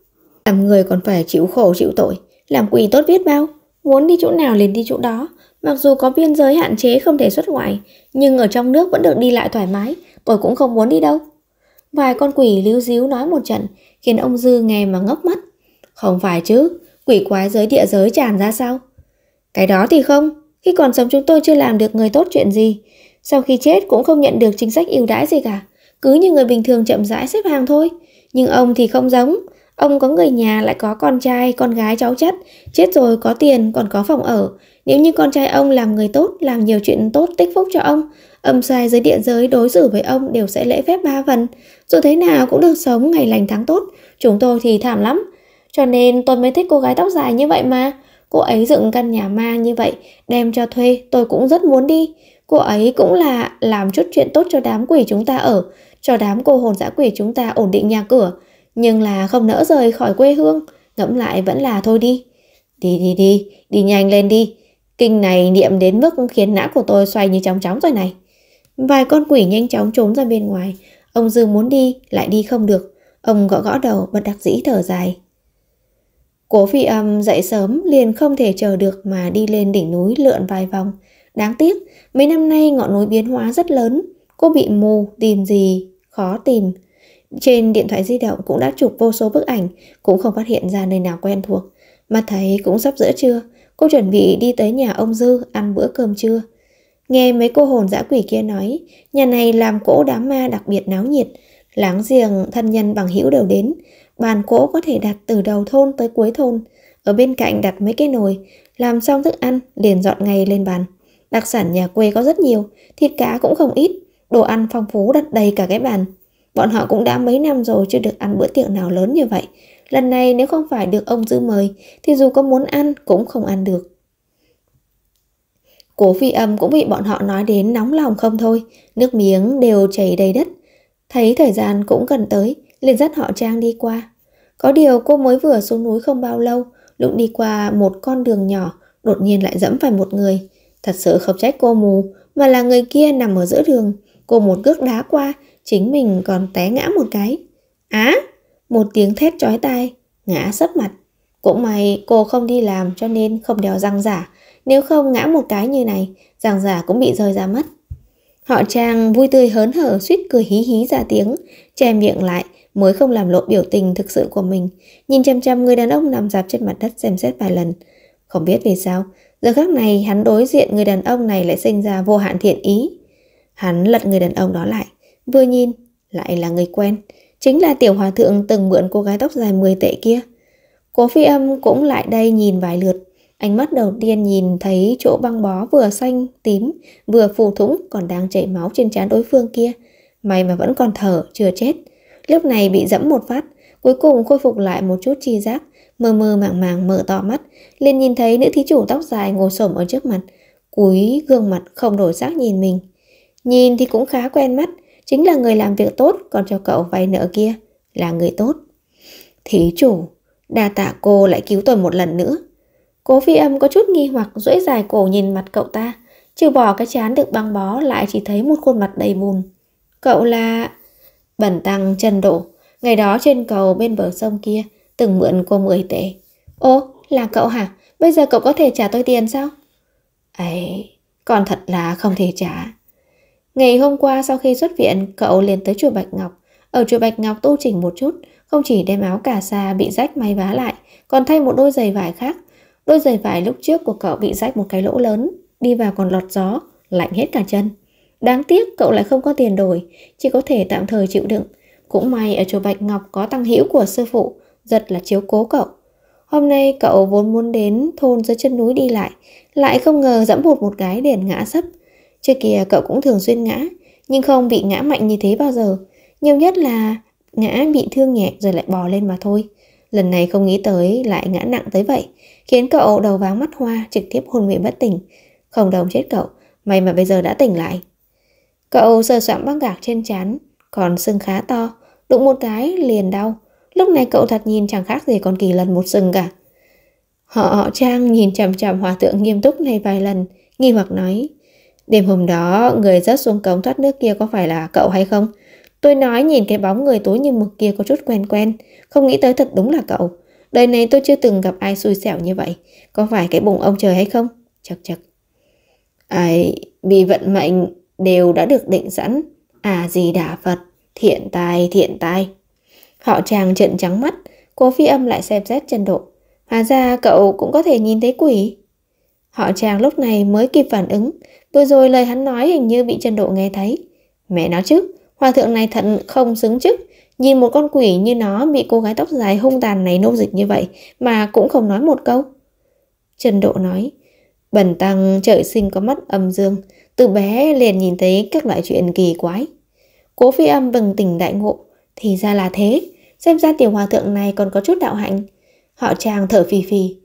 Làm người còn phải chịu khổ chịu tội. Làm quỷ tốt biết bao. Muốn đi chỗ nào liền đi chỗ đó. Mặc dù có biên giới hạn chế không thể xuất ngoại, nhưng ở trong nước vẫn được đi lại thoải mái. Tôi cũng không muốn đi đâu. Vài con quỷ líu díu nói một trận, khiến ông Dư nghe mà ngốc mắt. Không phải chứ, quỷ quái giới địa giới tràn ra sao? Cái đó thì không, khi còn sống chúng tôi chưa làm được người tốt chuyện gì, sau khi chết cũng không nhận được chính sách ưu đãi gì cả, cứ như người bình thường chậm rãi xếp hàng thôi. Nhưng ông thì không giống, ông có người nhà lại có con trai, con gái cháu chất, chết rồi có tiền còn có phòng ở. Nếu như con trai ông làm người tốt, làm nhiều chuyện tốt tích phúc cho ông, âm sai dưới địa giới đối xử với ông đều sẽ lễ phép ba phần, dù thế nào cũng được sống ngày lành tháng tốt, chúng tôi thì thảm lắm. Cho nên tôi mới thích cô gái tóc dài như vậy mà, cô ấy dựng căn nhà ma như vậy, đem cho thuê, tôi cũng rất muốn đi. Cô ấy cũng là làm chút chuyện tốt cho đám quỷ chúng ta ở, cho đám cô hồn dã quỷ chúng ta ổn định nhà cửa, nhưng là không nỡ rời khỏi quê hương, ngẫm lại vẫn là thôi đi. Đi đi đi, đi nhanh lên đi. Kinh này niệm đến mức khiến não của tôi xoay như chóng chóng rồi này. Vài con quỷ nhanh chóng trốn ra bên ngoài. Ông Dư muốn đi, lại đi không được. Ông gõ gõ đầu bật đặc dĩ thở dài. Cố phi âm dậy sớm liền không thể chờ được mà đi lên đỉnh núi lượn vài vòng. Đáng tiếc, mấy năm nay ngọn núi biến hóa rất lớn. Cô bị mù, tìm gì, khó tìm. Trên điện thoại di động cũng đã chụp vô số bức ảnh, cũng không phát hiện ra nơi nào quen thuộc. Mà thấy cũng sắp giữa trưa, cô chuẩn bị đi tới nhà ông Dư ăn bữa cơm trưa. Nghe mấy cô hồn dã quỷ kia nói, nhà này làm cỗ đám ma đặc biệt náo nhiệt, láng giềng thân nhân bằng hữu đều đến, bàn cỗ có thể đặt từ đầu thôn tới cuối thôn, ở bên cạnh đặt mấy cái nồi, làm xong thức ăn liền dọn ngay lên bàn. Đặc sản nhà quê có rất nhiều, thịt cá cũng không ít, đồ ăn phong phú đặt đầy cả cái bàn. Bọn họ cũng đã mấy năm rồi chưa được ăn bữa tiệc nào lớn như vậy. Lần này nếu không phải được ông Dư mời thì dù có muốn ăn cũng không ăn được. Cố phi âm cũng bị bọn họ nói đến nóng lòng không thôi, nước miếng đều chảy đầy đất. Thấy thời gian cũng gần tới, liền dắt họ Trang đi qua. Có điều cô mới vừa xuống núi không bao lâu, lúc đi qua một con đường nhỏ, đột nhiên lại dẫm phải một người. Thật sự không trách cô mù, mà là người kia nằm ở giữa đường. Cô một cước đá qua, chính mình còn té ngã một cái. Á! một tiếng thét chói tai, ngã sấp mặt. Cũng may cô không đi làm cho nên không đeo răng giả, nếu không ngã một cái như này, giảng giả cũng bị rơi ra mất. Họ Trang vui tươi hớn hở suýt cười hí hí ra tiếng, che miệng lại mới không làm lộ biểu tình thực sự của mình. Nhìn chăm chăm người đàn ông nằm dạp trên mặt đất xem xét vài lần. Không biết vì sao, giờ khắc này hắn đối diện người đàn ông này lại sinh ra vô hạn thiện ý. Hắn lật người đàn ông đó lại, vừa nhìn, lại là người quen. Chính là tiểu hòa thượng từng mượn cô gái tóc dài 10 tệ kia. Cố phi âm cũng lại đây nhìn vài lượt, Ánh mắt đầu tiên nhìn thấy chỗ băng bó vừa xanh, tím, vừa phù thủng còn đang chảy máu trên trán đối phương kia. May mà vẫn còn thở, chưa chết. Lúc này bị dẫm một phát, cuối cùng khôi phục lại một chút chi giác, mơ mơ màng màng mở to mắt, liền nhìn thấy nữ thí chủ tóc dài ngồi xổm ở trước mặt, cúi gương mặt không đổi sắc nhìn mình. Nhìn thì cũng khá quen mắt, chính là người làm việc tốt còn cho cậu vay nợ kia, là người tốt. Thí chủ, đa tạ cô lại cứu tôi một lần nữa. Cố phi âm có chút nghi hoặc duỗi dài cổ nhìn mặt cậu ta. Trừ bỏ cái chán được băng bó lại chỉ thấy một khuôn mặt đầy bùn. Cậu là... Bẩn tăng chân đổ. Ngày đó trên cầu bên bờ sông kia, từng mượn cô 10 tệ. Ô, là cậu hả? Bây giờ cậu có thể trả tôi tiền sao? Ấy, còn thật là không thể trả. Ngày hôm qua sau khi xuất viện, cậu liền tới chùa Bạch Ngọc. Ở chùa Bạch Ngọc tu chỉnh một chút, không chỉ đem áo cà sa bị rách may vá lại, còn thay một đôi giày vải khác, Đôi giày vải lúc trước của cậu bị rách một cái lỗ lớn, đi vào còn lọt gió, lạnh hết cả chân. Đáng tiếc cậu lại không có tiền đổi, chỉ có thể tạm thời chịu đựng. Cũng may ở chùa Bạch Ngọc có tăng hữu của sư phụ, giật là chiếu cố cậu. Hôm nay cậu vốn muốn đến thôn dưới chân núi đi lại, lại không ngờ dẫm bụt một cái đèn ngã sấp. Trước kia cậu cũng thường xuyên ngã, nhưng không bị ngã mạnh như thế bao giờ. Nhiều nhất là ngã bị thương nhẹ rồi lại bò lên mà thôi. Lần này không nghĩ tới lại ngã nặng tới vậy, khiến cậu đầu váng mắt hoa trực tiếp hôn mê bất tỉnh. Không đồng chết cậu, may mà bây giờ đã tỉnh lại. Cậu sờ soạn băng gạc trên chán, còn sưng khá to, đụng một cái liền đau. Lúc này cậu thật nhìn chẳng khác gì con kỳ lần một sừng cả. Họ Trang nhìn chằm chằm hòa thượng nghiêm túc này vài lần, nghi hoặc nói. Đêm hôm đó, người rớt xuống cống thoát nước kia có phải là cậu hay không? Tôi nói nhìn cái bóng người tối như mực kia có chút quen quen, không nghĩ tới thật đúng là cậu. Đời này tôi chưa từng gặp ai xui xẻo như vậy. Có phải cái bụng ông trời hay không? Chật chật. Ấy, vì vận mệnh đều đã được định sẵn. À gì đả Phật, thiện tài, thiện tài. Họ chàng trận trắng mắt, cô phi âm lại xem xét chân độ. Hóa ra cậu cũng có thể nhìn thấy quỷ. Họ chàng lúc này mới kịp phản ứng, vừa rồi lời hắn nói hình như bị chân độ nghe thấy. Mẹ nó chứ, hòa thượng này thật không xứng chức, Nhìn một con quỷ như nó bị cô gái tóc dài hung tàn này nô dịch như vậy mà cũng không nói một câu. Trần Độ nói, bần tăng trời sinh có mắt âm dương, từ bé liền nhìn thấy các loại chuyện kỳ quái. Cố phi âm bừng tỉnh đại ngộ, thì ra là thế, xem ra tiểu hòa thượng này còn có chút đạo hạnh. Họ chàng thở phì phì,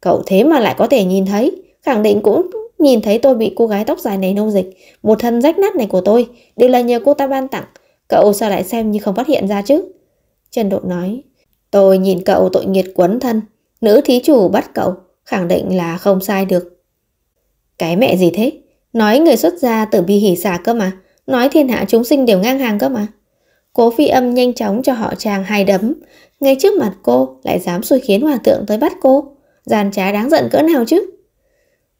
cậu thế mà lại có thể nhìn thấy, khẳng định cũng nhìn thấy tôi bị cô gái tóc dài này nô dịch, một thân rách nát này của tôi đều là nhờ cô ta ban tặng, Cậu sao lại xem như không phát hiện ra chứ? Trần Độ nói, tôi nhìn cậu tội nghiệt quấn thân, nữ thí chủ bắt cậu, khẳng định là không sai được. Cái mẹ gì thế? Nói người xuất gia tử bi hỉ xả cơ mà, nói thiên hạ chúng sinh đều ngang hàng cơ mà. Cố phi âm nhanh chóng cho họ chàng hai đấm, ngay trước mặt cô lại dám xui khiến hòa tượng tới bắt cô. Giàn trá đáng giận cỡ nào chứ?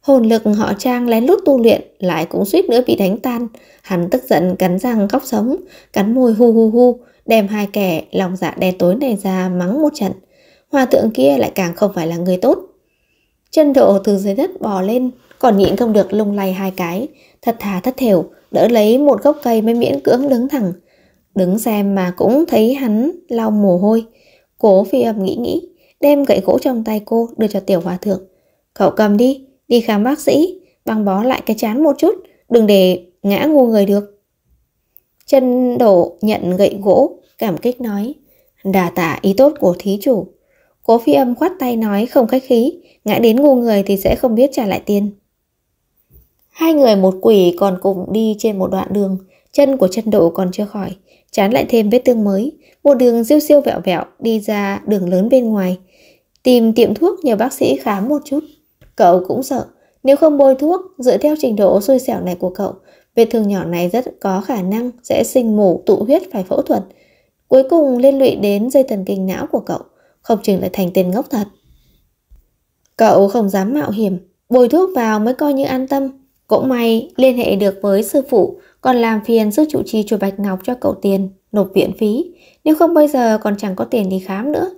Hồn lực họ trang lén lút tu luyện lại cũng suýt nữa bị đánh tan. Hắn tức giận cắn răng góc sống, cắn môi hu hu hu, đem hai kẻ lòng dạ đen tối này ra mắng một trận. Hòa thượng kia lại càng không phải là người tốt. Chân độ từ dưới đất bò lên, còn nhịn không được lung lay hai cái, thật thà thất thểu, đỡ lấy một gốc cây mới miễn cưỡng đứng thẳng. Đứng xem mà cũng thấy hắn lau mồ hôi. Cố phi âm nghĩ nghĩ, đem gậy gỗ trong tay cô đưa cho tiểu hòa thượng. Cậu cầm đi, Đi khám bác sĩ, băng bó lại cái chán một chút, đừng để ngã ngu người được. Chân đổ nhận gậy gỗ, cảm kích nói. Đà tả ý tốt của thí chủ. Cố phi âm khoát tay nói không khách khí, ngã đến ngu người thì sẽ không biết trả lại tiền. Hai người một quỷ còn cùng đi trên một đoạn đường, chân của chân độ còn chưa khỏi, chán lại thêm vết thương mới. Một đường siêu siêu vẹo vẹo đi ra đường lớn bên ngoài, tìm tiệm thuốc nhờ bác sĩ khám một chút. Cậu cũng sợ, nếu không bôi thuốc, dựa theo trình độ xui xẻo này của cậu, vết thương nhỏ này rất có khả năng sẽ sinh mổ tụ huyết phải phẫu thuật. Cuối cùng liên lụy đến dây thần kinh não của cậu, không chừng lại thành tên ngốc thật. Cậu không dám mạo hiểm, bôi thuốc vào mới coi như an tâm. Cũng may liên hệ được với sư phụ, còn làm phiền sư trụ trì chùa Bạch Ngọc cho cậu tiền, nộp viện phí, nếu không bây giờ còn chẳng có tiền đi khám nữa.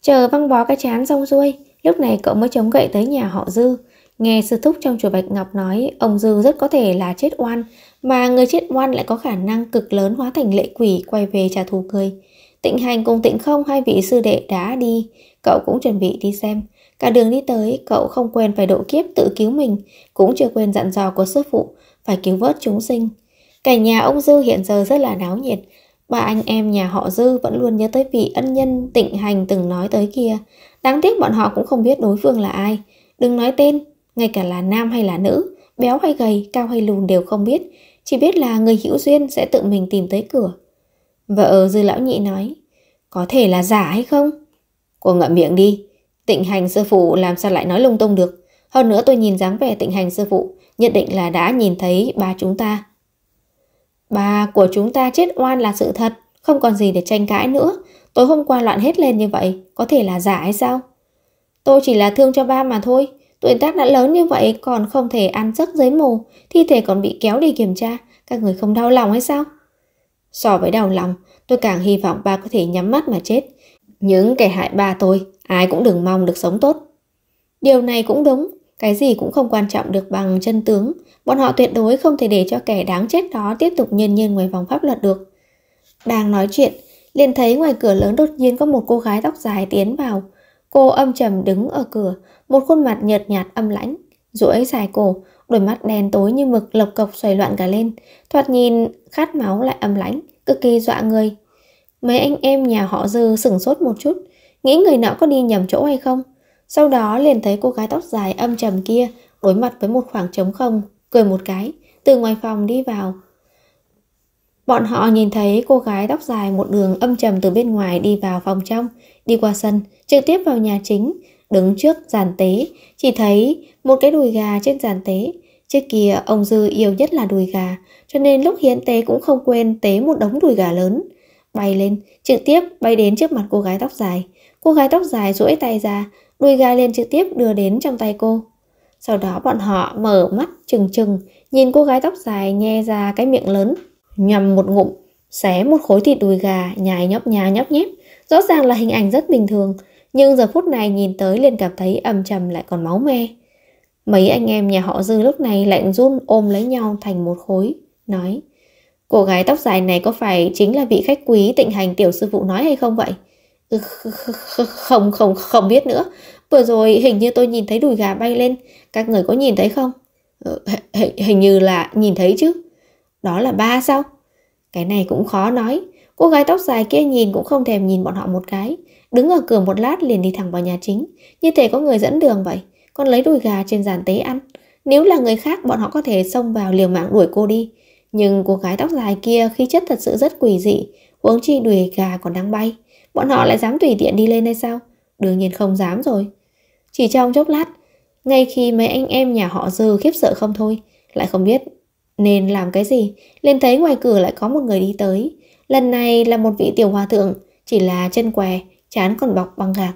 Chờ văng bó cái chán xong xuôi, Lúc này cậu mới chống gậy tới nhà họ Dư Nghe sư thúc trong chùa Bạch Ngọc nói Ông Dư rất có thể là chết oan Mà người chết oan lại có khả năng cực lớn hóa thành lệ quỷ Quay về trả thù cười Tịnh hành cùng tịnh không hai vị sư đệ đã đi Cậu cũng chuẩn bị đi xem Cả đường đi tới cậu không quên phải độ kiếp tự cứu mình Cũng chưa quên dặn dò của sư phụ Phải cứu vớt chúng sinh Cả nhà ông Dư hiện giờ rất là náo nhiệt Ba anh em nhà họ Dư vẫn luôn nhớ tới vị ân nhân tịnh hành từng nói tới kia Đáng tiếc bọn họ cũng không biết đối phương là ai. Đừng nói tên, ngay cả là nam hay là nữ, béo hay gầy, cao hay lùn đều không biết. Chỉ biết là người hữu duyên sẽ tự mình tìm tới cửa. Vợ dư lão nhị nói, có thể là giả hay không? Cô ngậm miệng đi, tịnh hành sư phụ làm sao lại nói lung tung được. Hơn nữa tôi nhìn dáng vẻ tịnh hành sư phụ, nhận định là đã nhìn thấy ba chúng ta. Ba của chúng ta chết oan là sự thật, không còn gì để tranh cãi nữa Tối hôm qua loạn hết lên như vậy Có thể là giả hay sao Tôi chỉ là thương cho ba mà thôi Tuổi tác đã lớn như vậy còn không thể ăn giấc giấy mồ Thi thể còn bị kéo đi kiểm tra Các người không đau lòng hay sao So với đau lòng Tôi càng hy vọng ba có thể nhắm mắt mà chết Những kẻ hại ba tôi Ai cũng đừng mong được sống tốt Điều này cũng đúng Cái gì cũng không quan trọng được bằng chân tướng Bọn họ tuyệt đối không thể để cho kẻ đáng chết đó Tiếp tục nhân nhiên ngoài vòng pháp luật được đang nói chuyện, liền thấy ngoài cửa lớn đột nhiên có một cô gái tóc dài tiến vào. Cô âm trầm đứng ở cửa, một khuôn mặt nhợt nhạt âm lãnh, duỗi dài cổ, đôi mắt đen tối như mực lộc cộc xoay loạn cả lên, thoạt nhìn khát máu lại âm lãnh, cực kỳ dọa người. Mấy anh em nhà họ Dư sửng sốt một chút, nghĩ người nọ có đi nhầm chỗ hay không. Sau đó liền thấy cô gái tóc dài âm trầm kia đối mặt với một khoảng trống không, cười một cái, từ ngoài phòng đi vào, Bọn họ nhìn thấy cô gái tóc dài một đường âm trầm từ bên ngoài đi vào phòng trong, đi qua sân, trực tiếp vào nhà chính, đứng trước giàn tế, chỉ thấy một cái đùi gà trên giàn tế. Trước kia ông Dư yêu nhất là đùi gà, cho nên lúc hiến tế cũng không quên tế một đống đùi gà lớn. Bay lên, trực tiếp bay đến trước mặt cô gái tóc dài. Cô gái tóc dài duỗi tay ra, đùi gà lên trực tiếp đưa đến trong tay cô. Sau đó bọn họ mở mắt trừng trừng, nhìn cô gái tóc dài nhe ra cái miệng lớn nhằm một ngụm, xé một khối thịt đùi gà, nhài nhóc nhá nhóc nhép. Rõ ràng là hình ảnh rất bình thường, nhưng giờ phút này nhìn tới liền cảm thấy âm trầm lại còn máu me. Mấy anh em nhà họ dư lúc này lạnh run ôm lấy nhau thành một khối, nói Cô gái tóc dài này có phải chính là vị khách quý tịnh hành tiểu sư phụ nói hay không vậy? Không, không, không biết nữa. Vừa rồi hình như tôi nhìn thấy đùi gà bay lên. Các người có nhìn thấy không? Ờ, h- hình như là nhìn thấy chứ. Đó là ba sao? Cái này cũng khó nói. Cô gái tóc dài kia nhìn cũng không thèm nhìn bọn họ một cái. Đứng ở cửa một lát liền đi thẳng vào nhà chính. Như thể có người dẫn đường vậy. Còn lấy đùi gà trên giàn tế ăn. Nếu là người khác bọn họ có thể xông vào liều mạng đuổi cô đi. Nhưng cô gái tóc dài kia khi chất thật sự rất quỷ dị. Huống chi đùi gà còn đang bay. Bọn họ lại dám tùy tiện đi lên hay sao? Đương nhiên không dám rồi. Chỉ trong chốc lát, ngay khi mấy anh em nhà họ dư khiếp sợ không thôi, lại không biết nên làm cái gì? liền thấy ngoài cửa lại có một người đi tới. Lần này là một vị tiểu hòa thượng, chỉ là chân què, chán còn bọc bằng gạc.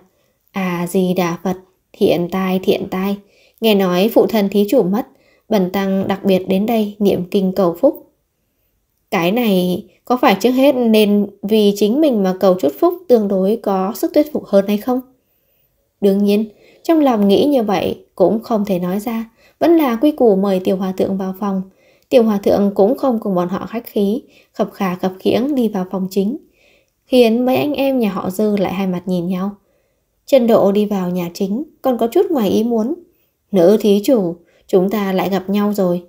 À gì đà Phật, thiện tai, thiện tai. Nghe nói phụ thân thí chủ mất, bần tăng đặc biệt đến đây niệm kinh cầu phúc. Cái này có phải trước hết nên vì chính mình mà cầu chút phúc tương đối có sức thuyết phục hơn hay không? Đương nhiên, trong lòng nghĩ như vậy cũng không thể nói ra, vẫn là quy củ mời tiểu hòa thượng vào phòng – Tiểu hòa thượng cũng không cùng bọn họ khách khí, khập khà khập khiễng đi vào phòng chính, khiến mấy anh em nhà họ dư lại hai mặt nhìn nhau. Trần Độ đi vào nhà chính, còn có chút ngoài ý muốn. Nữ thí chủ, chúng ta lại gặp nhau rồi.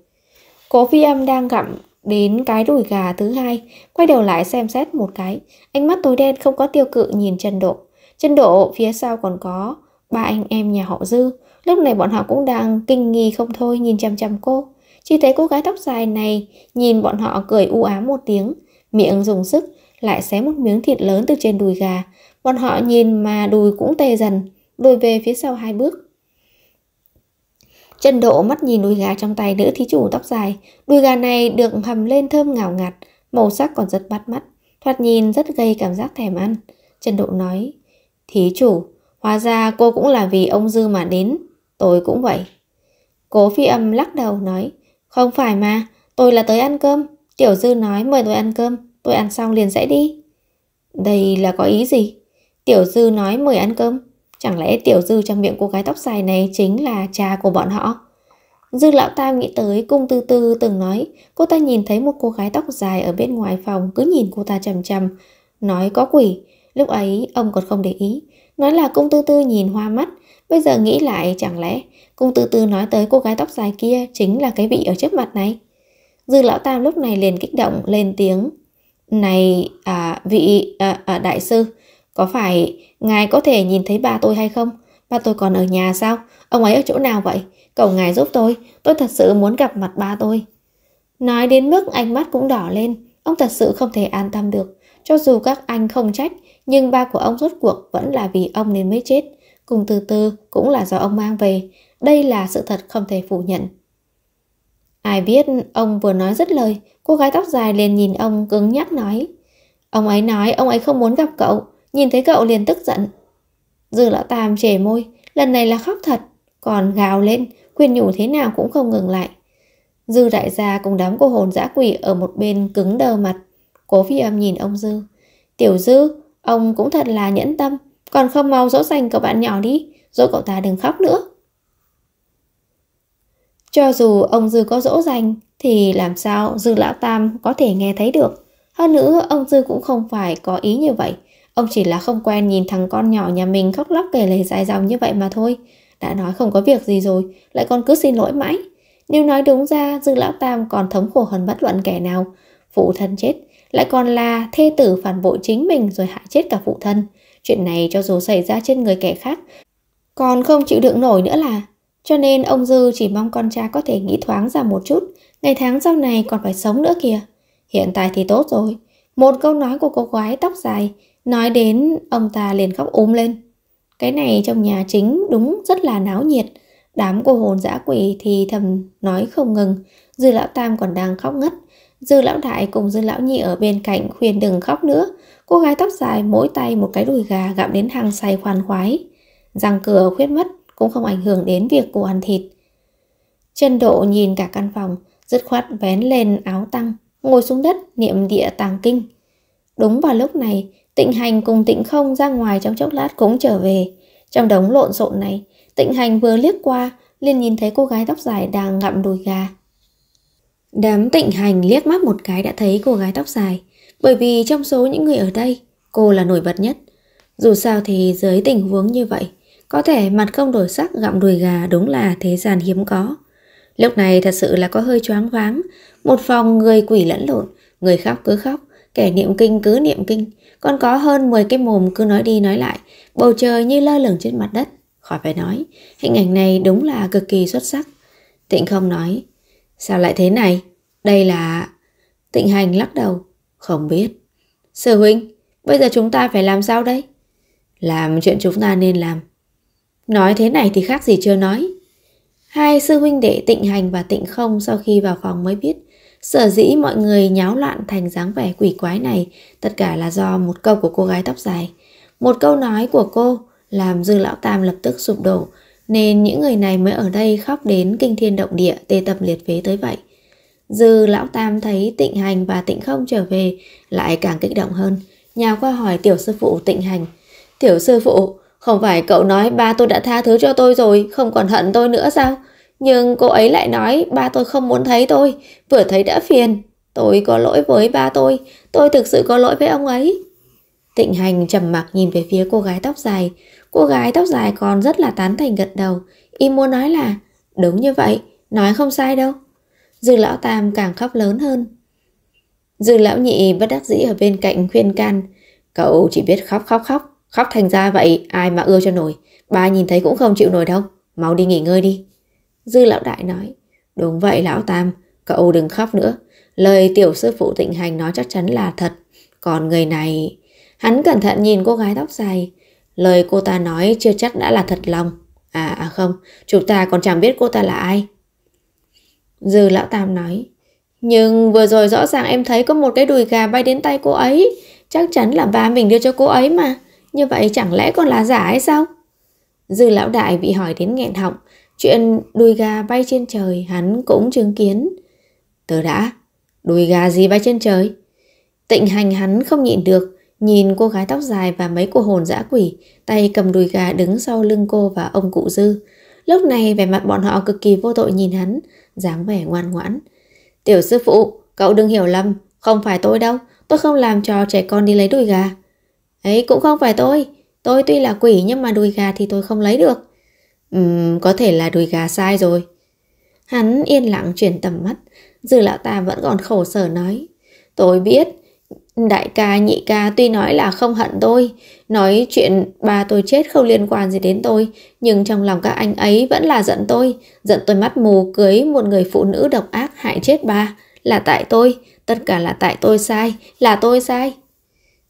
Cố phi âm đang gặm đến cái đùi gà thứ hai, quay đầu lại xem xét một cái. Ánh mắt tối đen không có tiêu cự nhìn Trần Độ. Trần Độ phía sau còn có ba anh em nhà họ Dư. Lúc này bọn họ cũng đang kinh nghi không thôi nhìn chăm chăm cô. Chỉ thấy cô gái tóc dài này nhìn bọn họ cười u ám một tiếng, miệng dùng sức lại xé một miếng thịt lớn từ trên đùi gà. Bọn họ nhìn mà đùi cũng tê dần, lùi về phía sau hai bước. chân Độ mắt nhìn đùi gà trong tay nữ thí chủ tóc dài. Đùi gà này được hầm lên thơm ngào ngạt, màu sắc còn rất bắt mắt. Thoạt nhìn rất gây cảm giác thèm ăn. chân Độ nói, thí chủ, hóa ra cô cũng là vì ông Dư mà đến. Tôi cũng vậy. Cố phi âm lắc đầu nói, không phải mà, tôi là tới ăn cơm. Tiểu dư nói mời tôi ăn cơm, tôi ăn xong liền sẽ đi. Đây là có ý gì? Tiểu dư nói mời ăn cơm. Chẳng lẽ tiểu dư trong miệng cô gái tóc dài này chính là cha của bọn họ? Dư lão ta nghĩ tới cung tư tư từng nói cô ta nhìn thấy một cô gái tóc dài ở bên ngoài phòng cứ nhìn cô ta chằm chằm, nói có quỷ. Lúc ấy ông còn không để ý, nói là cung tư tư nhìn hoa mắt, Bây giờ nghĩ lại chẳng lẽ Cùng từ từ nói tới cô gái tóc dài kia Chính là cái vị ở trước mặt này Dư lão tam lúc này liền kích động lên tiếng Này à, vị à, à, đại sư Có phải ngài có thể nhìn thấy ba tôi hay không ba tôi còn ở nhà sao Ông ấy ở chỗ nào vậy Cầu ngài giúp tôi Tôi thật sự muốn gặp mặt ba tôi Nói đến mức ánh mắt cũng đỏ lên Ông thật sự không thể an tâm được Cho dù các anh không trách Nhưng ba của ông rốt cuộc vẫn là vì ông nên mới chết cùng từ từ cũng là do ông mang về. Đây là sự thật không thể phủ nhận. Ai biết ông vừa nói dứt lời, cô gái tóc dài liền nhìn ông cứng nhắc nói. Ông ấy nói ông ấy không muốn gặp cậu, nhìn thấy cậu liền tức giận. Dư lão tam chề môi, lần này là khóc thật, còn gào lên, khuyên nhủ thế nào cũng không ngừng lại. Dư đại gia cùng đám cô hồn dã quỷ ở một bên cứng đờ mặt. Cố phi âm nhìn ông Dư. Tiểu Dư, ông cũng thật là nhẫn tâm, còn không mau dỗ dành cậu bạn nhỏ đi, dỗ cậu ta đừng khóc nữa. Cho dù ông Dư có dỗ dành thì làm sao Dư Lão Tam có thể nghe thấy được. Hơn nữa ông Dư cũng không phải có ý như vậy. Ông chỉ là không quen nhìn thằng con nhỏ nhà mình khóc lóc kể lời dài dòng như vậy mà thôi. Đã nói không có việc gì rồi, lại còn cứ xin lỗi mãi. Nếu nói đúng ra Dư Lão Tam còn thống khổ hơn bất luận kẻ nào. Phụ thân chết, lại còn là thê tử phản bội chính mình rồi hại chết cả phụ thân. Chuyện này cho dù xảy ra trên người kẻ khác, còn không chịu đựng nổi nữa là. Cho nên ông Dư chỉ mong con trai có thể nghĩ thoáng ra một chút, ngày tháng sau này còn phải sống nữa kìa. Hiện tại thì tốt rồi. Một câu nói của cô gái tóc dài, nói đến ông ta liền khóc ốm lên. Cái này trong nhà chính đúng rất là náo nhiệt. Đám cô hồn dã quỷ thì thầm nói không ngừng, Dư lão tam còn đang khóc ngất. Dư lão đại cùng dư lão nhị ở bên cạnh khuyên đừng khóc nữa, Cô gái tóc dài mỗi tay một cái đùi gà gặm đến hàng say khoan khoái. Răng cửa khuyết mất cũng không ảnh hưởng đến việc cô ăn thịt. chân Độ nhìn cả căn phòng, dứt khoát vén lên áo tăng, ngồi xuống đất niệm địa tàng kinh. Đúng vào lúc này, Tịnh Hành cùng Tịnh Không ra ngoài trong chốc lát cũng trở về. Trong đống lộn xộn này, Tịnh Hành vừa liếc qua, liền nhìn thấy cô gái tóc dài đang ngậm đùi gà. Đám Tịnh Hành liếc mắt một cái đã thấy cô gái tóc dài, bởi vì trong số những người ở đây, cô là nổi bật nhất. Dù sao thì dưới tình huống như vậy, có thể mặt không đổi sắc gặm đùi gà đúng là thế gian hiếm có. Lúc này thật sự là có hơi choáng váng, một phòng người quỷ lẫn lộn, người khóc cứ khóc, kẻ niệm kinh cứ niệm kinh, còn có hơn 10 cái mồm cứ nói đi nói lại, bầu trời như lơ lửng trên mặt đất. Khỏi phải nói, hình ảnh này đúng là cực kỳ xuất sắc. Tịnh không nói, sao lại thế này? Đây là... Tịnh hành lắc đầu, không biết. sư huynh, bây giờ chúng ta phải làm sao đây? Làm chuyện chúng ta nên làm. Nói thế này thì khác gì chưa nói. Hai sư huynh đệ tịnh hành và tịnh không sau khi vào phòng mới biết Sở dĩ mọi người nháo loạn thành dáng vẻ quỷ quái này Tất cả là do một câu của cô gái tóc dài Một câu nói của cô làm dư lão tam lập tức sụp đổ Nên những người này mới ở đây khóc đến kinh thiên động địa tê tập liệt phế tới vậy Dư lão tam thấy tịnh hành và tịnh không trở về lại càng kích động hơn. Nhào qua hỏi tiểu sư phụ tịnh hành. Tiểu sư phụ, không phải cậu nói ba tôi đã tha thứ cho tôi rồi, không còn hận tôi nữa sao? Nhưng cô ấy lại nói ba tôi không muốn thấy tôi, vừa thấy đã phiền. Tôi có lỗi với ba tôi, tôi thực sự có lỗi với ông ấy. Tịnh hành trầm mặc nhìn về phía cô gái tóc dài. Cô gái tóc dài còn rất là tán thành gật đầu. Y muốn nói là, đúng như vậy, nói không sai đâu. Dư lão tam càng khóc lớn hơn. Dư lão nhị bất đắc dĩ ở bên cạnh khuyên can. Cậu chỉ biết khóc khóc khóc, khóc thành ra vậy ai mà ưa cho nổi. Ba nhìn thấy cũng không chịu nổi đâu, mau đi nghỉ ngơi đi. Dư lão đại nói, đúng vậy lão tam, cậu đừng khóc nữa. Lời tiểu sư phụ tịnh hành nói chắc chắn là thật. Còn người này... Hắn cẩn thận nhìn cô gái tóc dài. Lời cô ta nói chưa chắc đã là thật lòng. À, à không, chúng ta còn chẳng biết cô ta là ai. Dư lão tam nói, nhưng vừa rồi rõ ràng em thấy có một cái đùi gà bay đến tay cô ấy, chắc chắn là ba mình đưa cho cô ấy mà, như vậy chẳng lẽ còn là giả hay sao? Dư lão đại bị hỏi đến nghẹn họng, chuyện đùi gà bay trên trời hắn cũng chứng kiến. Tớ đã, đùi gà gì bay trên trời? Tịnh hành hắn không nhịn được, nhìn cô gái tóc dài và mấy cô hồn dã quỷ, tay cầm đùi gà đứng sau lưng cô và ông cụ Dư, Lúc này vẻ mặt bọn họ cực kỳ vô tội nhìn hắn, dáng vẻ ngoan ngoãn. Tiểu sư phụ, cậu đừng hiểu lầm, không phải tôi đâu, tôi không làm cho trẻ con đi lấy đùi gà. Ấy cũng không phải tôi, tôi tuy là quỷ nhưng mà đùi gà thì tôi không lấy được. Ừm, có thể là đùi gà sai rồi. Hắn yên lặng chuyển tầm mắt, dư lão ta vẫn còn khổ sở nói. Tôi biết, Đại ca nhị ca tuy nói là không hận tôi, nói chuyện ba tôi chết không liên quan gì đến tôi, nhưng trong lòng các anh ấy vẫn là giận tôi, giận tôi mắt mù cưới một người phụ nữ độc ác hại chết ba là tại tôi, tất cả là tại tôi sai, là tôi sai.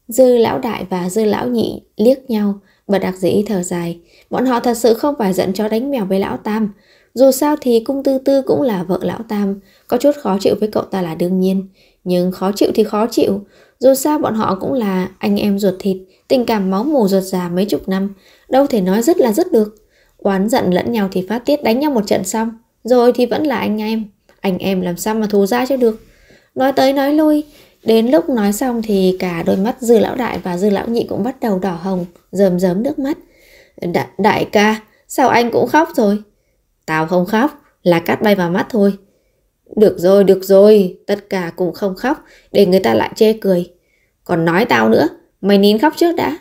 Dư lão đại và dư lão nhị liếc nhau, bật đặc dĩ thở dài, bọn họ thật sự không phải giận cho đánh mèo với lão Tam, dù sao thì cung tư tư cũng là vợ lão Tam, có chút khó chịu với cậu ta là đương nhiên, nhưng khó chịu thì khó chịu, dù sao bọn họ cũng là anh em ruột thịt, tình cảm máu mù ruột già mấy chục năm, đâu thể nói rất là rất được. Oán giận lẫn nhau thì phát tiết đánh nhau một trận xong, rồi thì vẫn là anh em. Anh em làm sao mà thù ra cho được. Nói tới nói lui, đến lúc nói xong thì cả đôi mắt dư lão đại và dư lão nhị cũng bắt đầu đỏ hồng, rơm rớm nước mắt. Đại, đại ca, sao anh cũng khóc rồi? Tao không khóc, là cắt bay vào mắt thôi. Được rồi, được rồi, tất cả cũng không khóc, để người ta lại chê cười. Còn nói tao nữa, mày nín khóc trước đã.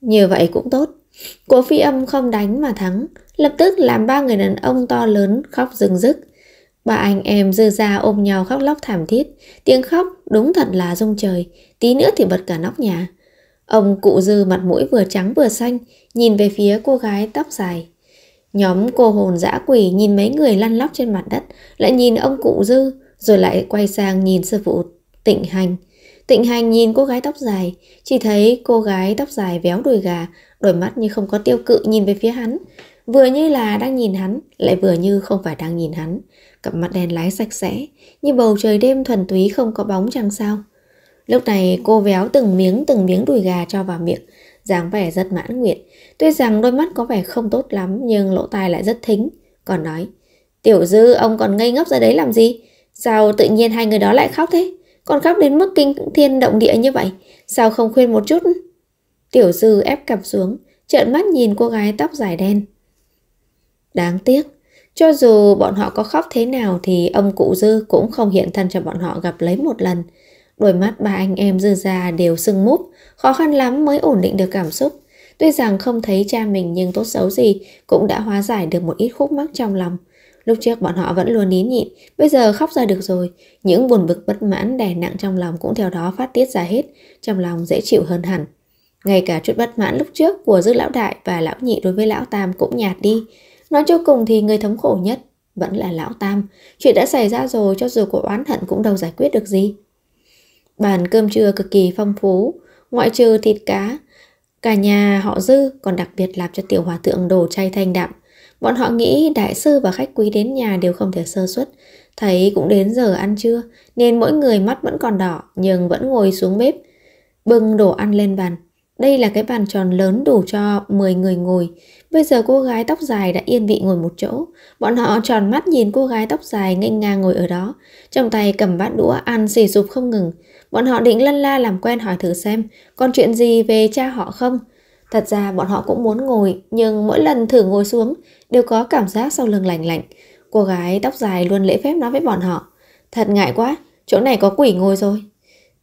Như vậy cũng tốt. Cố phi âm không đánh mà thắng, lập tức làm ba người đàn ông to lớn khóc rừng rức. Ba anh em dư ra ôm nhau khóc lóc thảm thiết, tiếng khóc đúng thật là rung trời, tí nữa thì bật cả nóc nhà. Ông cụ dư mặt mũi vừa trắng vừa xanh, nhìn về phía cô gái tóc dài, Nhóm cô hồn dã quỷ nhìn mấy người lăn lóc trên mặt đất, lại nhìn ông cụ dư, rồi lại quay sang nhìn sư phụ tịnh hành. Tịnh hành nhìn cô gái tóc dài, chỉ thấy cô gái tóc dài véo đùi gà, đôi mắt như không có tiêu cự nhìn về phía hắn. Vừa như là đang nhìn hắn, lại vừa như không phải đang nhìn hắn. Cặp mắt đen lái sạch sẽ, như bầu trời đêm thuần túy không có bóng chẳng sao. Lúc này cô véo từng miếng từng miếng đùi gà cho vào miệng, dáng vẻ rất mãn nguyện. Tuy rằng đôi mắt có vẻ không tốt lắm nhưng lỗ tai lại rất thính. Còn nói, tiểu dư ông còn ngây ngốc ra đấy làm gì? Sao tự nhiên hai người đó lại khóc thế? Còn khóc đến mức kinh thiên động địa như vậy, sao không khuyên một chút? Tiểu dư ép cặp xuống, trợn mắt nhìn cô gái tóc dài đen. Đáng tiếc, cho dù bọn họ có khóc thế nào thì ông cụ dư cũng không hiện thân cho bọn họ gặp lấy một lần. Đôi mắt ba anh em dư ra đều sưng múp, khó khăn lắm mới ổn định được cảm xúc. Tuy rằng không thấy cha mình nhưng tốt xấu gì cũng đã hóa giải được một ít khúc mắc trong lòng. Lúc trước bọn họ vẫn luôn nín nhịn, bây giờ khóc ra được rồi. Những buồn bực bất mãn đè nặng trong lòng cũng theo đó phát tiết ra hết, trong lòng dễ chịu hơn hẳn. Ngay cả chút bất mãn lúc trước của dư lão đại và lão nhị đối với lão tam cũng nhạt đi. Nói cho cùng thì người thống khổ nhất vẫn là lão tam. Chuyện đã xảy ra rồi cho dù có oán hận cũng đâu giải quyết được gì. Bàn cơm trưa cực kỳ phong phú, ngoại trừ thịt cá. Cả nhà họ dư còn đặc biệt làm cho tiểu hòa thượng đồ chay thanh đạm. Bọn họ nghĩ đại sư và khách quý đến nhà đều không thể sơ suất. Thấy cũng đến giờ ăn trưa, nên mỗi người mắt vẫn còn đỏ nhưng vẫn ngồi xuống bếp. Bưng đồ ăn lên bàn. Đây là cái bàn tròn lớn đủ cho 10 người ngồi. Bây giờ cô gái tóc dài đã yên vị ngồi một chỗ. Bọn họ tròn mắt nhìn cô gái tóc dài nghênh ngang ngồi ở đó. Trong tay cầm bát đũa ăn xì sụp không ngừng. Bọn họ định lân la làm quen hỏi thử xem còn chuyện gì về cha họ không. Thật ra bọn họ cũng muốn ngồi, nhưng mỗi lần thử ngồi xuống đều có cảm giác sau lưng lạnh lạnh. Cô gái tóc dài luôn lễ phép nói với bọn họ. Thật ngại quá, chỗ này có quỷ ngồi rồi.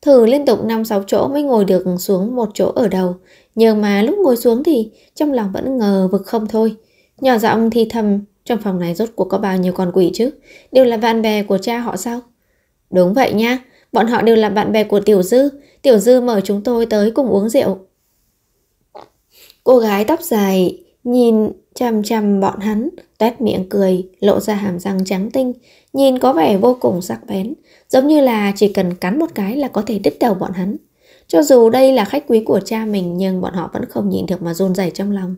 Thử liên tục 5-6 chỗ mới ngồi được xuống một chỗ ở đầu. Nhưng mà lúc ngồi xuống thì trong lòng vẫn ngờ vực không thôi. Nhỏ giọng thì thầm, trong phòng này rốt cuộc có bao nhiêu con quỷ chứ? Đều là bạn bè của cha họ sao? Đúng vậy nha, Bọn họ đều là bạn bè của Tiểu Dư. Tiểu Dư mời chúng tôi tới cùng uống rượu. Cô gái tóc dài nhìn chằm chằm bọn hắn, tét miệng cười, lộ ra hàm răng trắng tinh, nhìn có vẻ vô cùng sắc bén, giống như là chỉ cần cắn một cái là có thể đứt đầu bọn hắn. Cho dù đây là khách quý của cha mình nhưng bọn họ vẫn không nhịn được mà run rẩy trong lòng.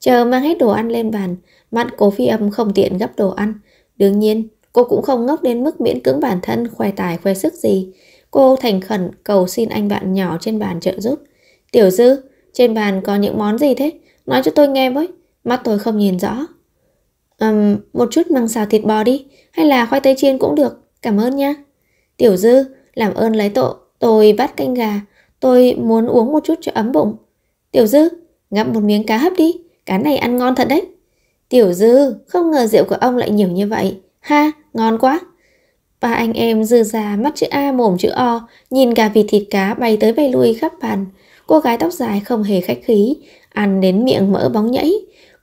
Chờ mang hết đồ ăn lên bàn, mắt cố phi âm không tiện gấp đồ ăn. Đương nhiên, Cô cũng không ngốc đến mức miễn cưỡng bản thân khoe tài khoe sức gì. Cô thành khẩn cầu xin anh bạn nhỏ trên bàn trợ giúp. Tiểu dư, trên bàn có những món gì thế? Nói cho tôi nghe với, mắt tôi không nhìn rõ. Um, một chút măng xào thịt bò đi, hay là khoai tây chiên cũng được, cảm ơn nha. Tiểu dư, làm ơn lấy tội, tôi bắt canh gà, tôi muốn uống một chút cho ấm bụng. Tiểu dư, ngậm một miếng cá hấp đi, cá này ăn ngon thật đấy. Tiểu dư, không ngờ rượu của ông lại nhiều như vậy. Ha, ngon quá. Ba anh em dư già mắt chữ A mồm chữ O, nhìn gà vịt thịt cá bay tới bay lui khắp bàn. Cô gái tóc dài không hề khách khí, ăn đến miệng mỡ bóng nhảy.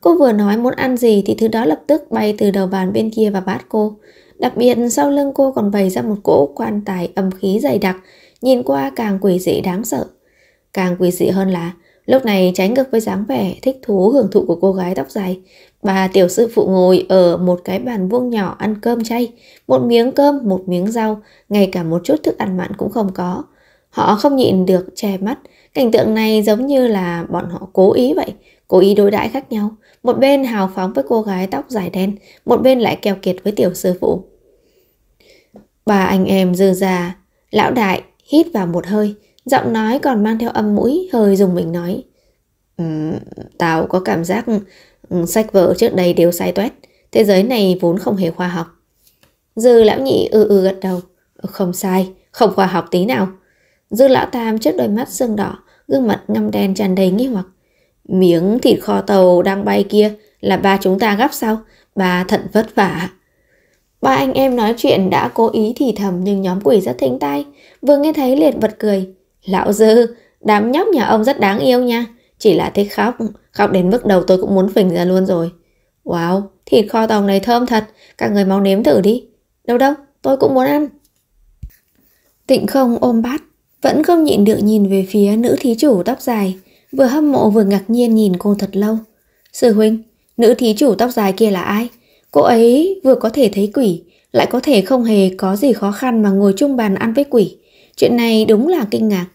Cô vừa nói muốn ăn gì thì thứ đó lập tức bay từ đầu bàn bên kia vào bát cô. Đặc biệt sau lưng cô còn bày ra một cỗ quan tài âm khí dày đặc, nhìn qua càng quỷ dị đáng sợ. Càng quỷ dị hơn là lúc này trái ngược với dáng vẻ thích thú hưởng thụ của cô gái tóc dài, Bà tiểu sư phụ ngồi ở một cái bàn vuông nhỏ ăn cơm chay, một miếng cơm, một miếng rau, ngay cả một chút thức ăn mặn cũng không có. Họ không nhịn được che mắt, cảnh tượng này giống như là bọn họ cố ý vậy, cố ý đối đãi khác nhau. Một bên hào phóng với cô gái tóc dài đen, một bên lại keo kiệt với tiểu sư phụ. Bà anh em dư già, lão đại hít vào một hơi, giọng nói còn mang theo âm mũi, hơi dùng mình nói. Um, tao có cảm giác Ừ, sách vở trước đây đều sai toét Thế giới này vốn không hề khoa học Dư lão nhị ừ ừ gật đầu ừ, Không sai, không khoa học tí nào Dư lão tam trước đôi mắt sương đỏ Gương mặt ngăm đen tràn đầy nghi hoặc Miếng thịt kho tàu đang bay kia Là ba chúng ta gấp sao Ba thận vất vả Ba anh em nói chuyện đã cố ý thì thầm Nhưng nhóm quỷ rất thính tai Vừa nghe thấy liền bật cười Lão dư, đám nhóc nhà ông rất đáng yêu nha chỉ là thích khóc, khóc đến mức đầu tôi cũng muốn phình ra luôn rồi. Wow, thịt kho tàu này thơm thật, các người mau nếm thử đi. Đâu đâu, tôi cũng muốn ăn. Tịnh không ôm bát, vẫn không nhịn được nhìn về phía nữ thí chủ tóc dài, vừa hâm mộ vừa ngạc nhiên nhìn cô thật lâu. Sư huynh, nữ thí chủ tóc dài kia là ai? Cô ấy vừa có thể thấy quỷ, lại có thể không hề có gì khó khăn mà ngồi chung bàn ăn với quỷ. Chuyện này đúng là kinh ngạc.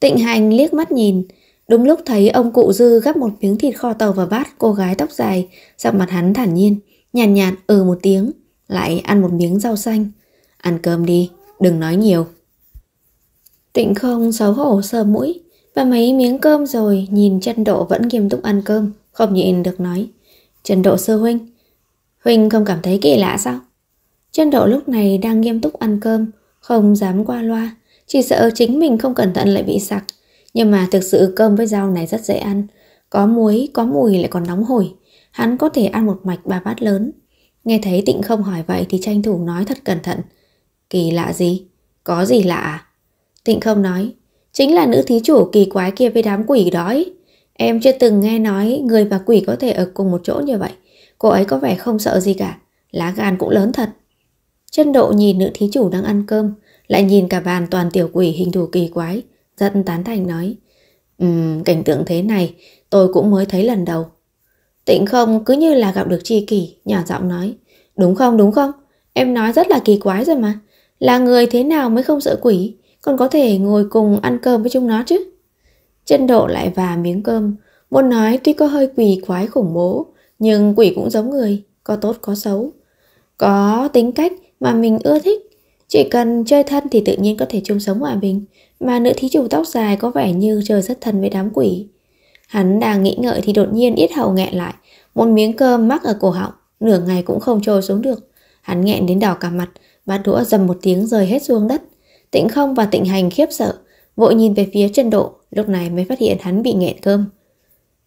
Tịnh hành liếc mắt nhìn, Đúng lúc thấy ông cụ Dư gắp một miếng thịt kho tàu vào bát cô gái tóc dài, sắc mặt hắn thản nhiên, nhàn nhạt, nhạt ừ một tiếng, lại ăn một miếng rau xanh. Ăn cơm đi, đừng nói nhiều. Tịnh không xấu hổ sờ mũi, và mấy miếng cơm rồi nhìn chân độ vẫn nghiêm túc ăn cơm, không nhịn được nói. chân độ sơ huynh, huynh không cảm thấy kỳ lạ sao? chân độ lúc này đang nghiêm túc ăn cơm, không dám qua loa, chỉ sợ chính mình không cẩn thận lại bị sặc nhưng mà thực sự cơm với rau này rất dễ ăn, có muối, có mùi lại còn nóng hổi. Hắn có thể ăn một mạch ba bát lớn. Nghe thấy Tịnh không hỏi vậy thì tranh thủ nói thật cẩn thận. Kỳ lạ gì? Có gì lạ à? Tịnh không nói, chính là nữ thí chủ kỳ quái kia với đám quỷ đó ấy. Em chưa từng nghe nói người và quỷ có thể ở cùng một chỗ như vậy. Cô ấy có vẻ không sợ gì cả, lá gan cũng lớn thật. Chân độ nhìn nữ thí chủ đang ăn cơm, lại nhìn cả bàn toàn tiểu quỷ hình thù kỳ quái, rất tán thành nói um, Cảnh tượng thế này tôi cũng mới thấy lần đầu Tịnh không cứ như là gặp được tri kỷ Nhỏ giọng nói Đúng không đúng không Em nói rất là kỳ quái rồi mà Là người thế nào mới không sợ quỷ Còn có thể ngồi cùng ăn cơm với chúng nó chứ Chân độ lại và miếng cơm Muốn nói tuy có hơi quỷ quái khủng bố Nhưng quỷ cũng giống người Có tốt có xấu Có tính cách mà mình ưa thích chỉ cần chơi thân thì tự nhiên có thể chung sống hòa bình Mà nữ thí chủ tóc dài có vẻ như chơi rất thân với đám quỷ Hắn đang nghĩ ngợi thì đột nhiên ít hầu nghẹn lại Một miếng cơm mắc ở cổ họng Nửa ngày cũng không trôi xuống được Hắn nghẹn đến đỏ cả mặt Bát đũa dầm một tiếng rơi hết xuống đất Tịnh không và tịnh hành khiếp sợ Vội nhìn về phía chân độ Lúc này mới phát hiện hắn bị nghẹn cơm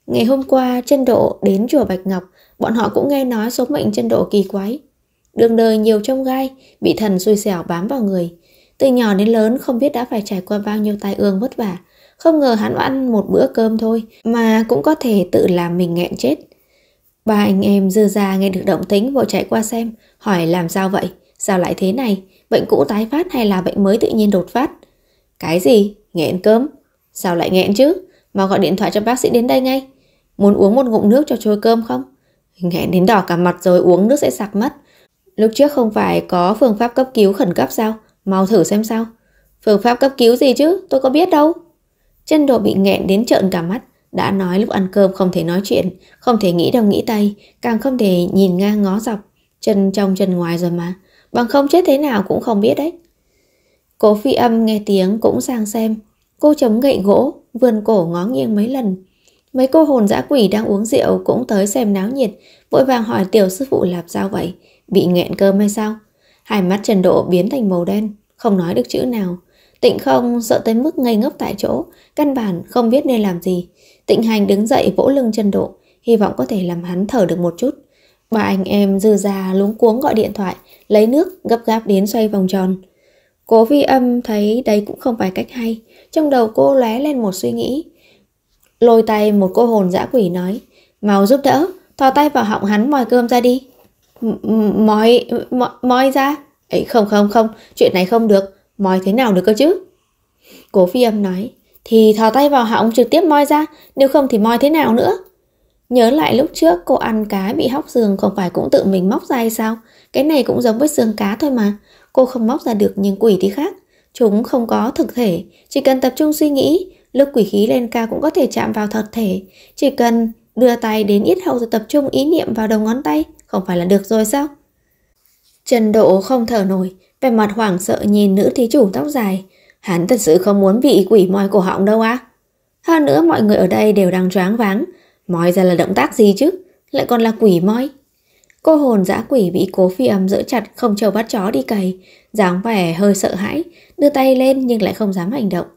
Ngày hôm qua chân độ đến chùa Bạch Ngọc Bọn họ cũng nghe nói số mệnh chân độ kỳ quái Đường đời nhiều trong gai, bị thần xui xẻo bám vào người. Từ nhỏ đến lớn không biết đã phải trải qua bao nhiêu tai ương vất vả. Không ngờ hắn ăn một bữa cơm thôi mà cũng có thể tự làm mình nghẹn chết. Ba anh em dư ra nghe được động tính vội chạy qua xem, hỏi làm sao vậy, sao lại thế này, bệnh cũ tái phát hay là bệnh mới tự nhiên đột phát? Cái gì? Nghẹn cơm? Sao lại nghẹn chứ? Mau gọi điện thoại cho bác sĩ đến đây ngay. Muốn uống một ngụm nước cho trôi cơm không? Nghẹn đến đỏ cả mặt rồi uống nước sẽ sặc mất. Lúc trước không phải có phương pháp cấp cứu khẩn cấp sao? Mau thử xem sao. Phương pháp cấp cứu gì chứ? Tôi có biết đâu. Chân đồ bị nghẹn đến trợn cả mắt. Đã nói lúc ăn cơm không thể nói chuyện, không thể nghĩ đâu nghĩ tay, càng không thể nhìn ngang ngó dọc. Chân trong chân ngoài rồi mà. Bằng không chết thế nào cũng không biết đấy. Cố phi âm nghe tiếng cũng sang xem. Cô chống gậy gỗ, vươn cổ ngó nghiêng mấy lần. Mấy cô hồn dã quỷ đang uống rượu cũng tới xem náo nhiệt, vội vàng hỏi tiểu sư phụ làm sao vậy. Bị nghẹn cơm hay sao? Hai mắt Trần Độ biến thành màu đen, không nói được chữ nào. Tịnh không sợ tới mức ngây ngốc tại chỗ, căn bản không biết nên làm gì. Tịnh hành đứng dậy vỗ lưng Trần Độ, hy vọng có thể làm hắn thở được một chút. Ba anh em dư ra lúng cuống gọi điện thoại, lấy nước gấp gáp đến xoay vòng tròn. Cố vi âm thấy đây cũng không phải cách hay, trong đầu cô lóe lên một suy nghĩ. Lôi tay một cô hồn dã quỷ nói, mau giúp đỡ, thò tay vào họng hắn mòi cơm ra đi mói mói ra ấy không không không chuyện này không được mói thế nào được cơ chứ cố phi âm nói thì thò tay vào họng trực tiếp moi ra nếu không thì moi thế nào nữa nhớ lại lúc trước cô ăn cá bị hóc xương không phải cũng tự mình móc ra hay sao cái này cũng giống với xương cá thôi mà cô không móc ra được nhưng quỷ thì khác chúng không có thực thể chỉ cần tập trung suy nghĩ lúc quỷ khí lên cao cũng có thể chạm vào thật thể chỉ cần Đưa tay đến ít hậu rồi tập trung ý niệm vào đầu ngón tay, không phải là được rồi sao? Trần Độ không thở nổi, vẻ mặt hoảng sợ nhìn nữ thí chủ tóc dài. Hắn thật sự không muốn bị quỷ moi cổ họng đâu á. À? Hơn nữa mọi người ở đây đều đang choáng váng. Moi ra là động tác gì chứ? Lại còn là quỷ moi. Cô hồn dã quỷ bị cố phi âm giữ chặt không chờ bắt chó đi cày. dáng vẻ hơi sợ hãi, đưa tay lên nhưng lại không dám hành động.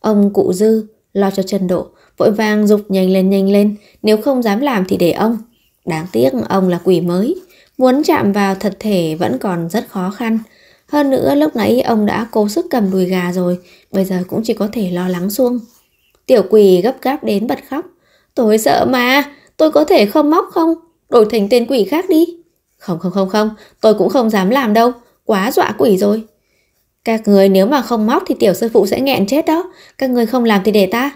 Ông cụ dư Lo cho Trần Độ, vội vàng dục nhanh lên nhanh lên, nếu không dám làm thì để ông. Đáng tiếc ông là quỷ mới, muốn chạm vào thật thể vẫn còn rất khó khăn. Hơn nữa lúc nãy ông đã cố sức cầm đùi gà rồi, bây giờ cũng chỉ có thể lo lắng xuông. Tiểu quỷ gấp gáp đến bật khóc. Tôi sợ mà, tôi có thể không móc không? Đổi thành tên quỷ khác đi. Không không không không, tôi cũng không dám làm đâu, quá dọa quỷ rồi. Các người nếu mà không móc thì tiểu sư phụ sẽ nghẹn chết đó. Các người không làm thì để ta.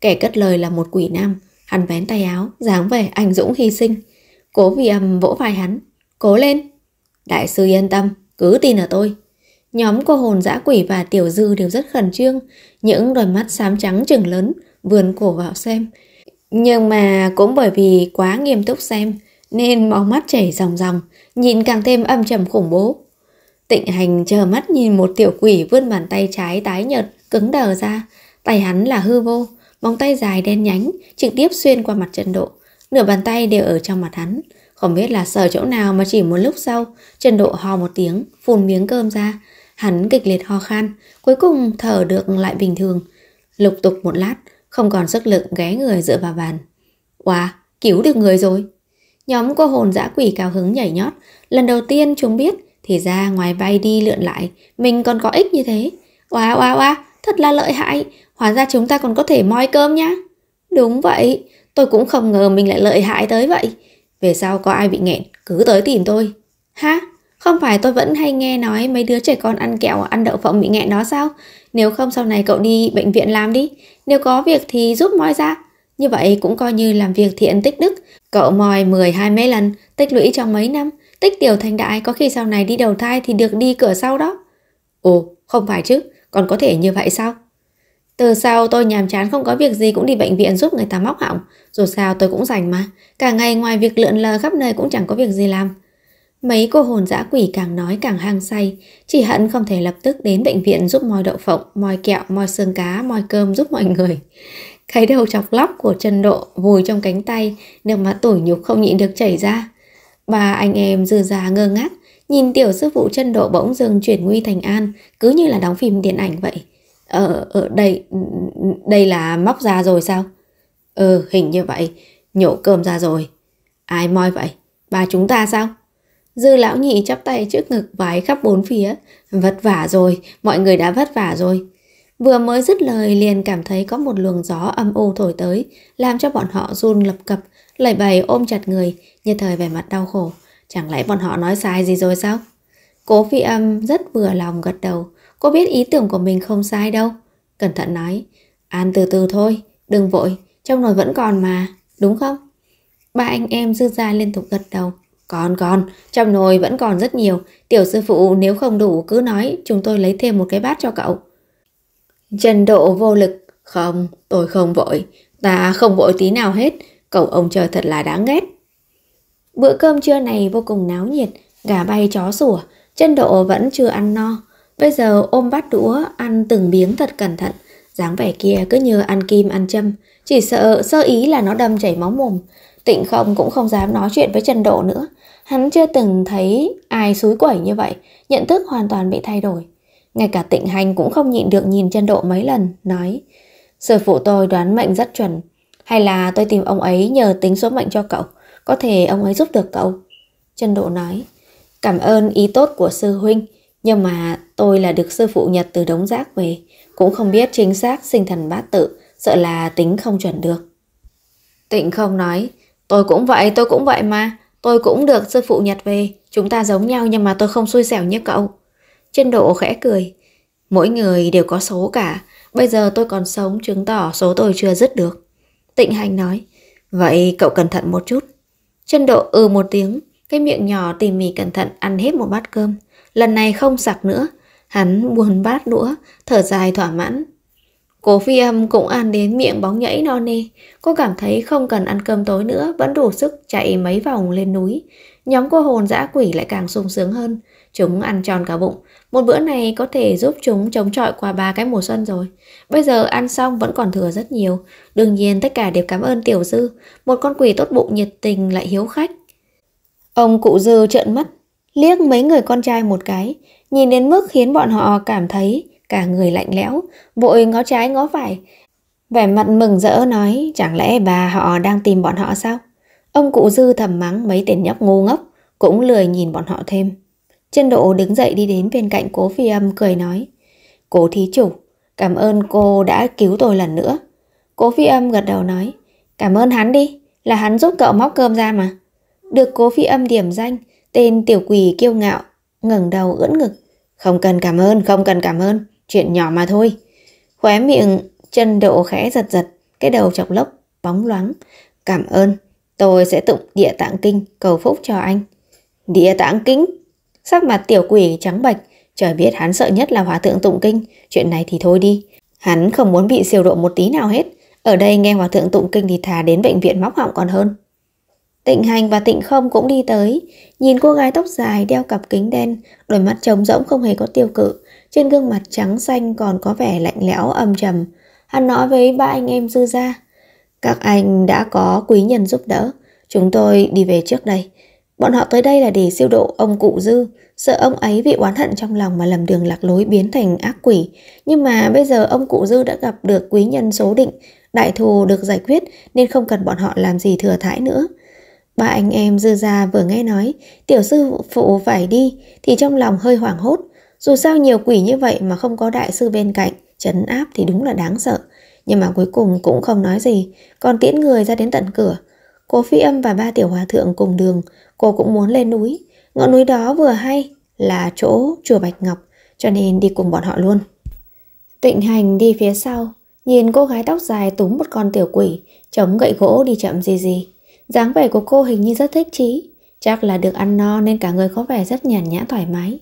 Kẻ cất lời là một quỷ nam. Hắn vén tay áo, dáng vẻ anh dũng hy sinh. Cố vì âm vỗ vai hắn. Cố lên. Đại sư yên tâm, cứ tin ở tôi. Nhóm cô hồn dã quỷ và tiểu dư đều rất khẩn trương. Những đôi mắt xám trắng trừng lớn, vườn cổ vào xem. Nhưng mà cũng bởi vì quá nghiêm túc xem, nên máu mắt chảy ròng ròng, nhìn càng thêm âm trầm khủng bố. Tịnh hành chờ mắt nhìn một tiểu quỷ vươn bàn tay trái tái nhợt, cứng đờ ra. Tay hắn là hư vô, móng tay dài đen nhánh, trực tiếp xuyên qua mặt Trần Độ. Nửa bàn tay đều ở trong mặt hắn. Không biết là sờ chỗ nào mà chỉ một lúc sau, Trần Độ ho một tiếng, phun miếng cơm ra. Hắn kịch liệt ho khan, cuối cùng thở được lại bình thường. Lục tục một lát, không còn sức lực ghé người dựa vào bàn. Wow, cứu được người rồi! Nhóm cô hồn dã quỷ cao hứng nhảy nhót, lần đầu tiên chúng biết thì ra ngoài bay đi lượn lại, mình còn có ích như thế. Oa oa oa, thật là lợi hại, hóa ra chúng ta còn có thể moi cơm nhá. Đúng vậy, tôi cũng không ngờ mình lại lợi hại tới vậy. Về sau có ai bị nghẹn, cứ tới tìm tôi. Ha, không phải tôi vẫn hay nghe nói mấy đứa trẻ con ăn kẹo, ăn đậu phộng bị nghẹn đó sao? Nếu không sau này cậu đi bệnh viện làm đi, nếu có việc thì giúp moi ra. Như vậy cũng coi như làm việc thiện tích đức, cậu moi 10-20 lần, tích lũy trong mấy năm, Tích tiểu thành đại có khi sau này đi đầu thai thì được đi cửa sau đó. Ồ, không phải chứ, còn có thể như vậy sao? Từ sau tôi nhàm chán không có việc gì cũng đi bệnh viện giúp người ta móc họng, dù sao tôi cũng rảnh mà. Cả ngày ngoài việc lượn lờ khắp nơi cũng chẳng có việc gì làm. Mấy cô hồn dã quỷ càng nói càng hang say, chỉ hận không thể lập tức đến bệnh viện giúp moi đậu phộng, moi kẹo, moi xương cá, moi cơm giúp mọi người. Cái đầu chọc lóc của Trần Độ vùi trong cánh tay, nước mắt tủi nhục không nhịn được chảy ra. Ba anh em dừ già ngơ ngác, nhìn tiểu sư phụ chân độ bỗng dưng chuyển nguy thành an, cứ như là đóng phim điện ảnh vậy. Ờ, ở ờ, đây, đây là móc ra rồi sao? Ừ, hình như vậy, nhổ cơm ra rồi. Ai moi vậy? Ba chúng ta sao? Dư lão nhị chắp tay trước ngực vái khắp bốn phía. Vất vả rồi, mọi người đã vất vả rồi. Vừa mới dứt lời liền cảm thấy có một luồng gió âm u thổi tới, làm cho bọn họ run lập cập, lại bầy ôm chặt người, như thời vẻ mặt đau khổ. Chẳng lẽ bọn họ nói sai gì rồi sao? Cố phi âm rất vừa lòng gật đầu. Cô biết ý tưởng của mình không sai đâu. Cẩn thận nói. Ăn từ từ thôi, đừng vội. Trong nồi vẫn còn mà, đúng không? Ba anh em dư ra liên tục gật đầu. Còn còn, trong nồi vẫn còn rất nhiều. Tiểu sư phụ nếu không đủ cứ nói chúng tôi lấy thêm một cái bát cho cậu. Trần Độ vô lực. Không, tôi không vội. Ta không vội tí nào hết cậu ông chờ thật là đáng ghét. Bữa cơm trưa này vô cùng náo nhiệt, gà bay chó sủa, chân độ vẫn chưa ăn no. Bây giờ ôm bát đũa, ăn từng miếng thật cẩn thận, dáng vẻ kia cứ như ăn kim ăn châm, chỉ sợ sơ ý là nó đâm chảy máu mồm. Tịnh không cũng không dám nói chuyện với chân Độ nữa. Hắn chưa từng thấy ai suối quẩy như vậy, nhận thức hoàn toàn bị thay đổi. Ngay cả tịnh hành cũng không nhịn được nhìn chân Độ mấy lần, nói Sư phụ tôi đoán mệnh rất chuẩn, hay là tôi tìm ông ấy nhờ tính số mệnh cho cậu Có thể ông ấy giúp được cậu Trần Độ nói Cảm ơn ý tốt của sư huynh Nhưng mà tôi là được sư phụ Nhật từ đống rác về Cũng không biết chính xác sinh thần bát tự Sợ là tính không chuẩn được Tịnh không nói Tôi cũng vậy, tôi cũng vậy mà Tôi cũng được sư phụ Nhật về Chúng ta giống nhau nhưng mà tôi không xui xẻo như cậu Trần Độ khẽ cười Mỗi người đều có số cả Bây giờ tôi còn sống chứng tỏ số tôi chưa dứt được Tịnh hành nói, vậy cậu cẩn thận một chút. Chân độ ừ một tiếng, cái miệng nhỏ tỉ mỉ cẩn thận ăn hết một bát cơm. Lần này không sặc nữa, hắn buồn bát đũa, thở dài thỏa mãn. Cố phi âm cũng ăn đến miệng bóng nhảy no nê. Cô cảm thấy không cần ăn cơm tối nữa vẫn đủ sức chạy mấy vòng lên núi. Nhóm cô hồn dã quỷ lại càng sung sướng hơn. Chúng ăn tròn cả bụng. Một bữa này có thể giúp chúng chống chọi qua ba cái mùa xuân rồi. Bây giờ ăn xong vẫn còn thừa rất nhiều. Đương nhiên tất cả đều cảm ơn Tiểu Dư, một con quỷ tốt bụng nhiệt tình lại hiếu khách. Ông cụ Dư trợn mắt, liếc mấy người con trai một cái, nhìn đến mức khiến bọn họ cảm thấy cả người lạnh lẽo, vội ngó trái ngó phải. Vẻ mặt mừng rỡ nói, chẳng lẽ bà họ đang tìm bọn họ sao? Ông cụ Dư thầm mắng mấy tên nhóc ngu ngốc, cũng lười nhìn bọn họ thêm. Chân độ đứng dậy đi đến bên cạnh cố phi âm cười nói. Cố thí chủ, cảm ơn cô đã cứu tôi lần nữa. Cố phi âm gật đầu nói. Cảm ơn hắn đi, là hắn giúp cậu móc cơm ra mà. Được cố phi âm điểm danh, tên tiểu quỷ kiêu ngạo, ngẩng đầu ưỡn ngực. Không cần cảm ơn, không cần cảm ơn, chuyện nhỏ mà thôi. Khóe miệng, chân độ khẽ giật giật, cái đầu chọc lốc, bóng loáng. Cảm ơn, tôi sẽ tụng địa tạng kinh, cầu phúc cho anh. Địa tạng kinh? Sắc mặt tiểu quỷ trắng bệch, trời biết hắn sợ nhất là hòa thượng tụng kinh, chuyện này thì thôi đi. Hắn không muốn bị siêu độ một tí nào hết, ở đây nghe hòa thượng tụng kinh thì thà đến bệnh viện móc họng còn hơn. Tịnh hành và tịnh không cũng đi tới, nhìn cô gái tóc dài đeo cặp kính đen, đôi mắt trống rỗng không hề có tiêu cự, trên gương mặt trắng xanh còn có vẻ lạnh lẽo âm trầm. Hắn nói với ba anh em dư gia: các anh đã có quý nhân giúp đỡ, chúng tôi đi về trước đây, Bọn họ tới đây là để siêu độ ông cụ dư, sợ ông ấy bị oán hận trong lòng mà lầm đường lạc lối biến thành ác quỷ. Nhưng mà bây giờ ông cụ dư đã gặp được quý nhân số định, đại thù được giải quyết nên không cần bọn họ làm gì thừa thãi nữa. Ba anh em dư ra vừa nghe nói tiểu sư phụ phải đi thì trong lòng hơi hoảng hốt. Dù sao nhiều quỷ như vậy mà không có đại sư bên cạnh, chấn áp thì đúng là đáng sợ. Nhưng mà cuối cùng cũng không nói gì, còn tiễn người ra đến tận cửa. Cố phi âm và ba tiểu hòa thượng cùng đường, Cô cũng muốn lên núi, ngọn núi đó vừa hay là chỗ chùa Bạch Ngọc, cho nên đi cùng bọn họ luôn. Tịnh hành đi phía sau, nhìn cô gái tóc dài túm một con tiểu quỷ, chống gậy gỗ đi chậm gì gì. dáng vẻ của cô hình như rất thích trí, chắc là được ăn no nên cả người có vẻ rất nhàn nhã thoải mái.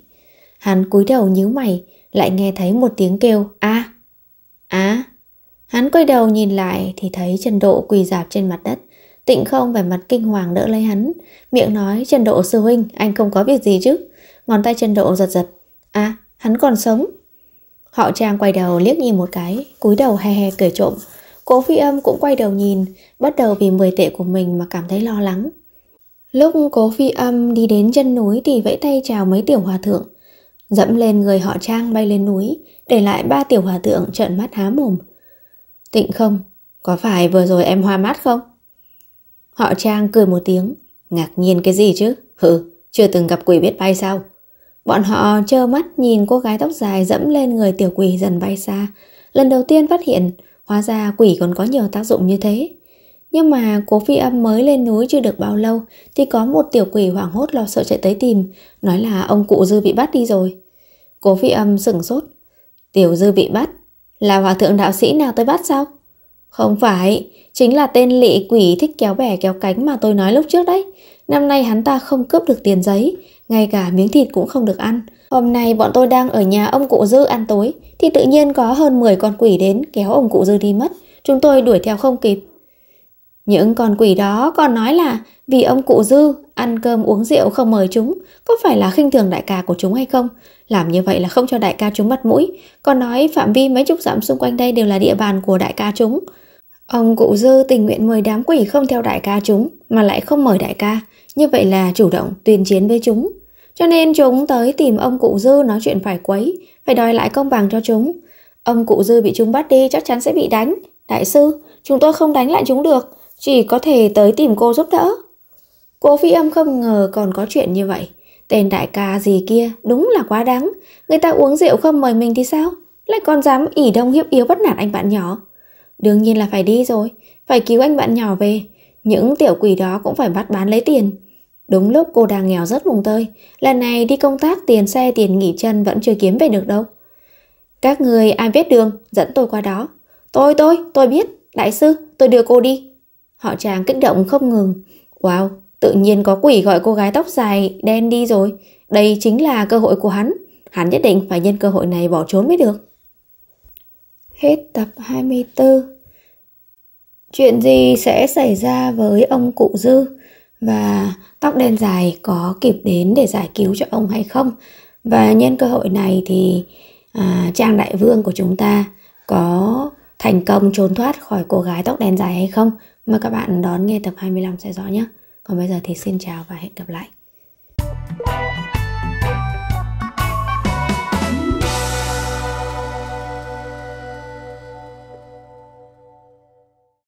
Hắn cúi đầu nhíu mày, lại nghe thấy một tiếng kêu a à, á. À. Hắn quay đầu nhìn lại thì thấy chân độ quỳ dạp trên mặt đất, Tịnh không vẻ mặt kinh hoàng đỡ lấy hắn Miệng nói Trần Độ sư huynh Anh không có việc gì chứ Ngón tay Trần Độ giật giật À hắn còn sống Họ Trang quay đầu liếc nhìn một cái cúi đầu he he cười trộm Cố phi âm cũng quay đầu nhìn Bắt đầu vì mười tệ của mình mà cảm thấy lo lắng Lúc cố phi âm đi đến chân núi Thì vẫy tay chào mấy tiểu hòa thượng Dẫm lên người họ Trang bay lên núi Để lại ba tiểu hòa thượng trợn mắt há mồm Tịnh không Có phải vừa rồi em hoa mắt không Họ Trang cười một tiếng. Ngạc nhiên cái gì chứ? Hừ, chưa từng gặp quỷ biết bay sao? Bọn họ trơ mắt nhìn cô gái tóc dài dẫm lên người tiểu quỷ dần bay xa. Lần đầu tiên phát hiện, hóa ra quỷ còn có nhiều tác dụng như thế. Nhưng mà cố phi âm mới lên núi chưa được bao lâu thì có một tiểu quỷ hoảng hốt lo sợ chạy tới tìm, nói là ông cụ dư bị bắt đi rồi. Cố phi âm sửng sốt. Tiểu dư bị bắt? Là hòa thượng đạo sĩ nào tới bắt sao? Không phải, chính là tên lị quỷ thích kéo bè kéo cánh mà tôi nói lúc trước đấy. Năm nay hắn ta không cướp được tiền giấy, ngay cả miếng thịt cũng không được ăn. Hôm nay bọn tôi đang ở nhà ông cụ Dư ăn tối, thì tự nhiên có hơn 10 con quỷ đến kéo ông cụ Dư đi mất. Chúng tôi đuổi theo không kịp, những con quỷ đó còn nói là vì ông cụ dư ăn cơm uống rượu không mời chúng, có phải là khinh thường đại ca của chúng hay không? Làm như vậy là không cho đại ca chúng mặt mũi, còn nói phạm vi mấy chục dặm xung quanh đây đều là địa bàn của đại ca chúng. Ông cụ dư tình nguyện mời đám quỷ không theo đại ca chúng mà lại không mời đại ca, như vậy là chủ động tuyên chiến với chúng. Cho nên chúng tới tìm ông cụ dư nói chuyện phải quấy, phải đòi lại công bằng cho chúng. Ông cụ dư bị chúng bắt đi chắc chắn sẽ bị đánh. Đại sư, chúng tôi không đánh lại chúng được, chỉ có thể tới tìm cô giúp đỡ. cô phi âm không ngờ còn có chuyện như vậy. Tên đại ca gì kia đúng là quá đáng. Người ta uống rượu không mời mình thì sao? Lại còn dám ỉ đông hiếp yếu bắt nạt anh bạn nhỏ. Đương nhiên là phải đi rồi, phải cứu anh bạn nhỏ về. Những tiểu quỷ đó cũng phải bắt bán lấy tiền. Đúng lúc cô đang nghèo rất mùng tơi, lần này đi công tác tiền xe tiền nghỉ chân vẫn chưa kiếm về được đâu. Các người ai biết đường, dẫn tôi qua đó. Tôi, tôi, tôi biết, đại sư, tôi đưa cô đi, Họ chàng kích động không ngừng. Wow, tự nhiên có quỷ gọi cô gái tóc dài đen đi rồi. Đây chính là cơ hội của hắn. Hắn nhất định phải nhân cơ hội này bỏ trốn mới được. Hết tập 24 Chuyện gì sẽ xảy ra với ông cụ dư và tóc đen dài có kịp đến để giải cứu cho ông hay không? Và nhân cơ hội này thì à, Trang Đại Vương của chúng ta có thành công trốn thoát khỏi cô gái tóc đen dài hay không? mời các bạn đón nghe tập 25 sẽ rõ nhé. Còn bây giờ thì xin chào và hẹn gặp lại.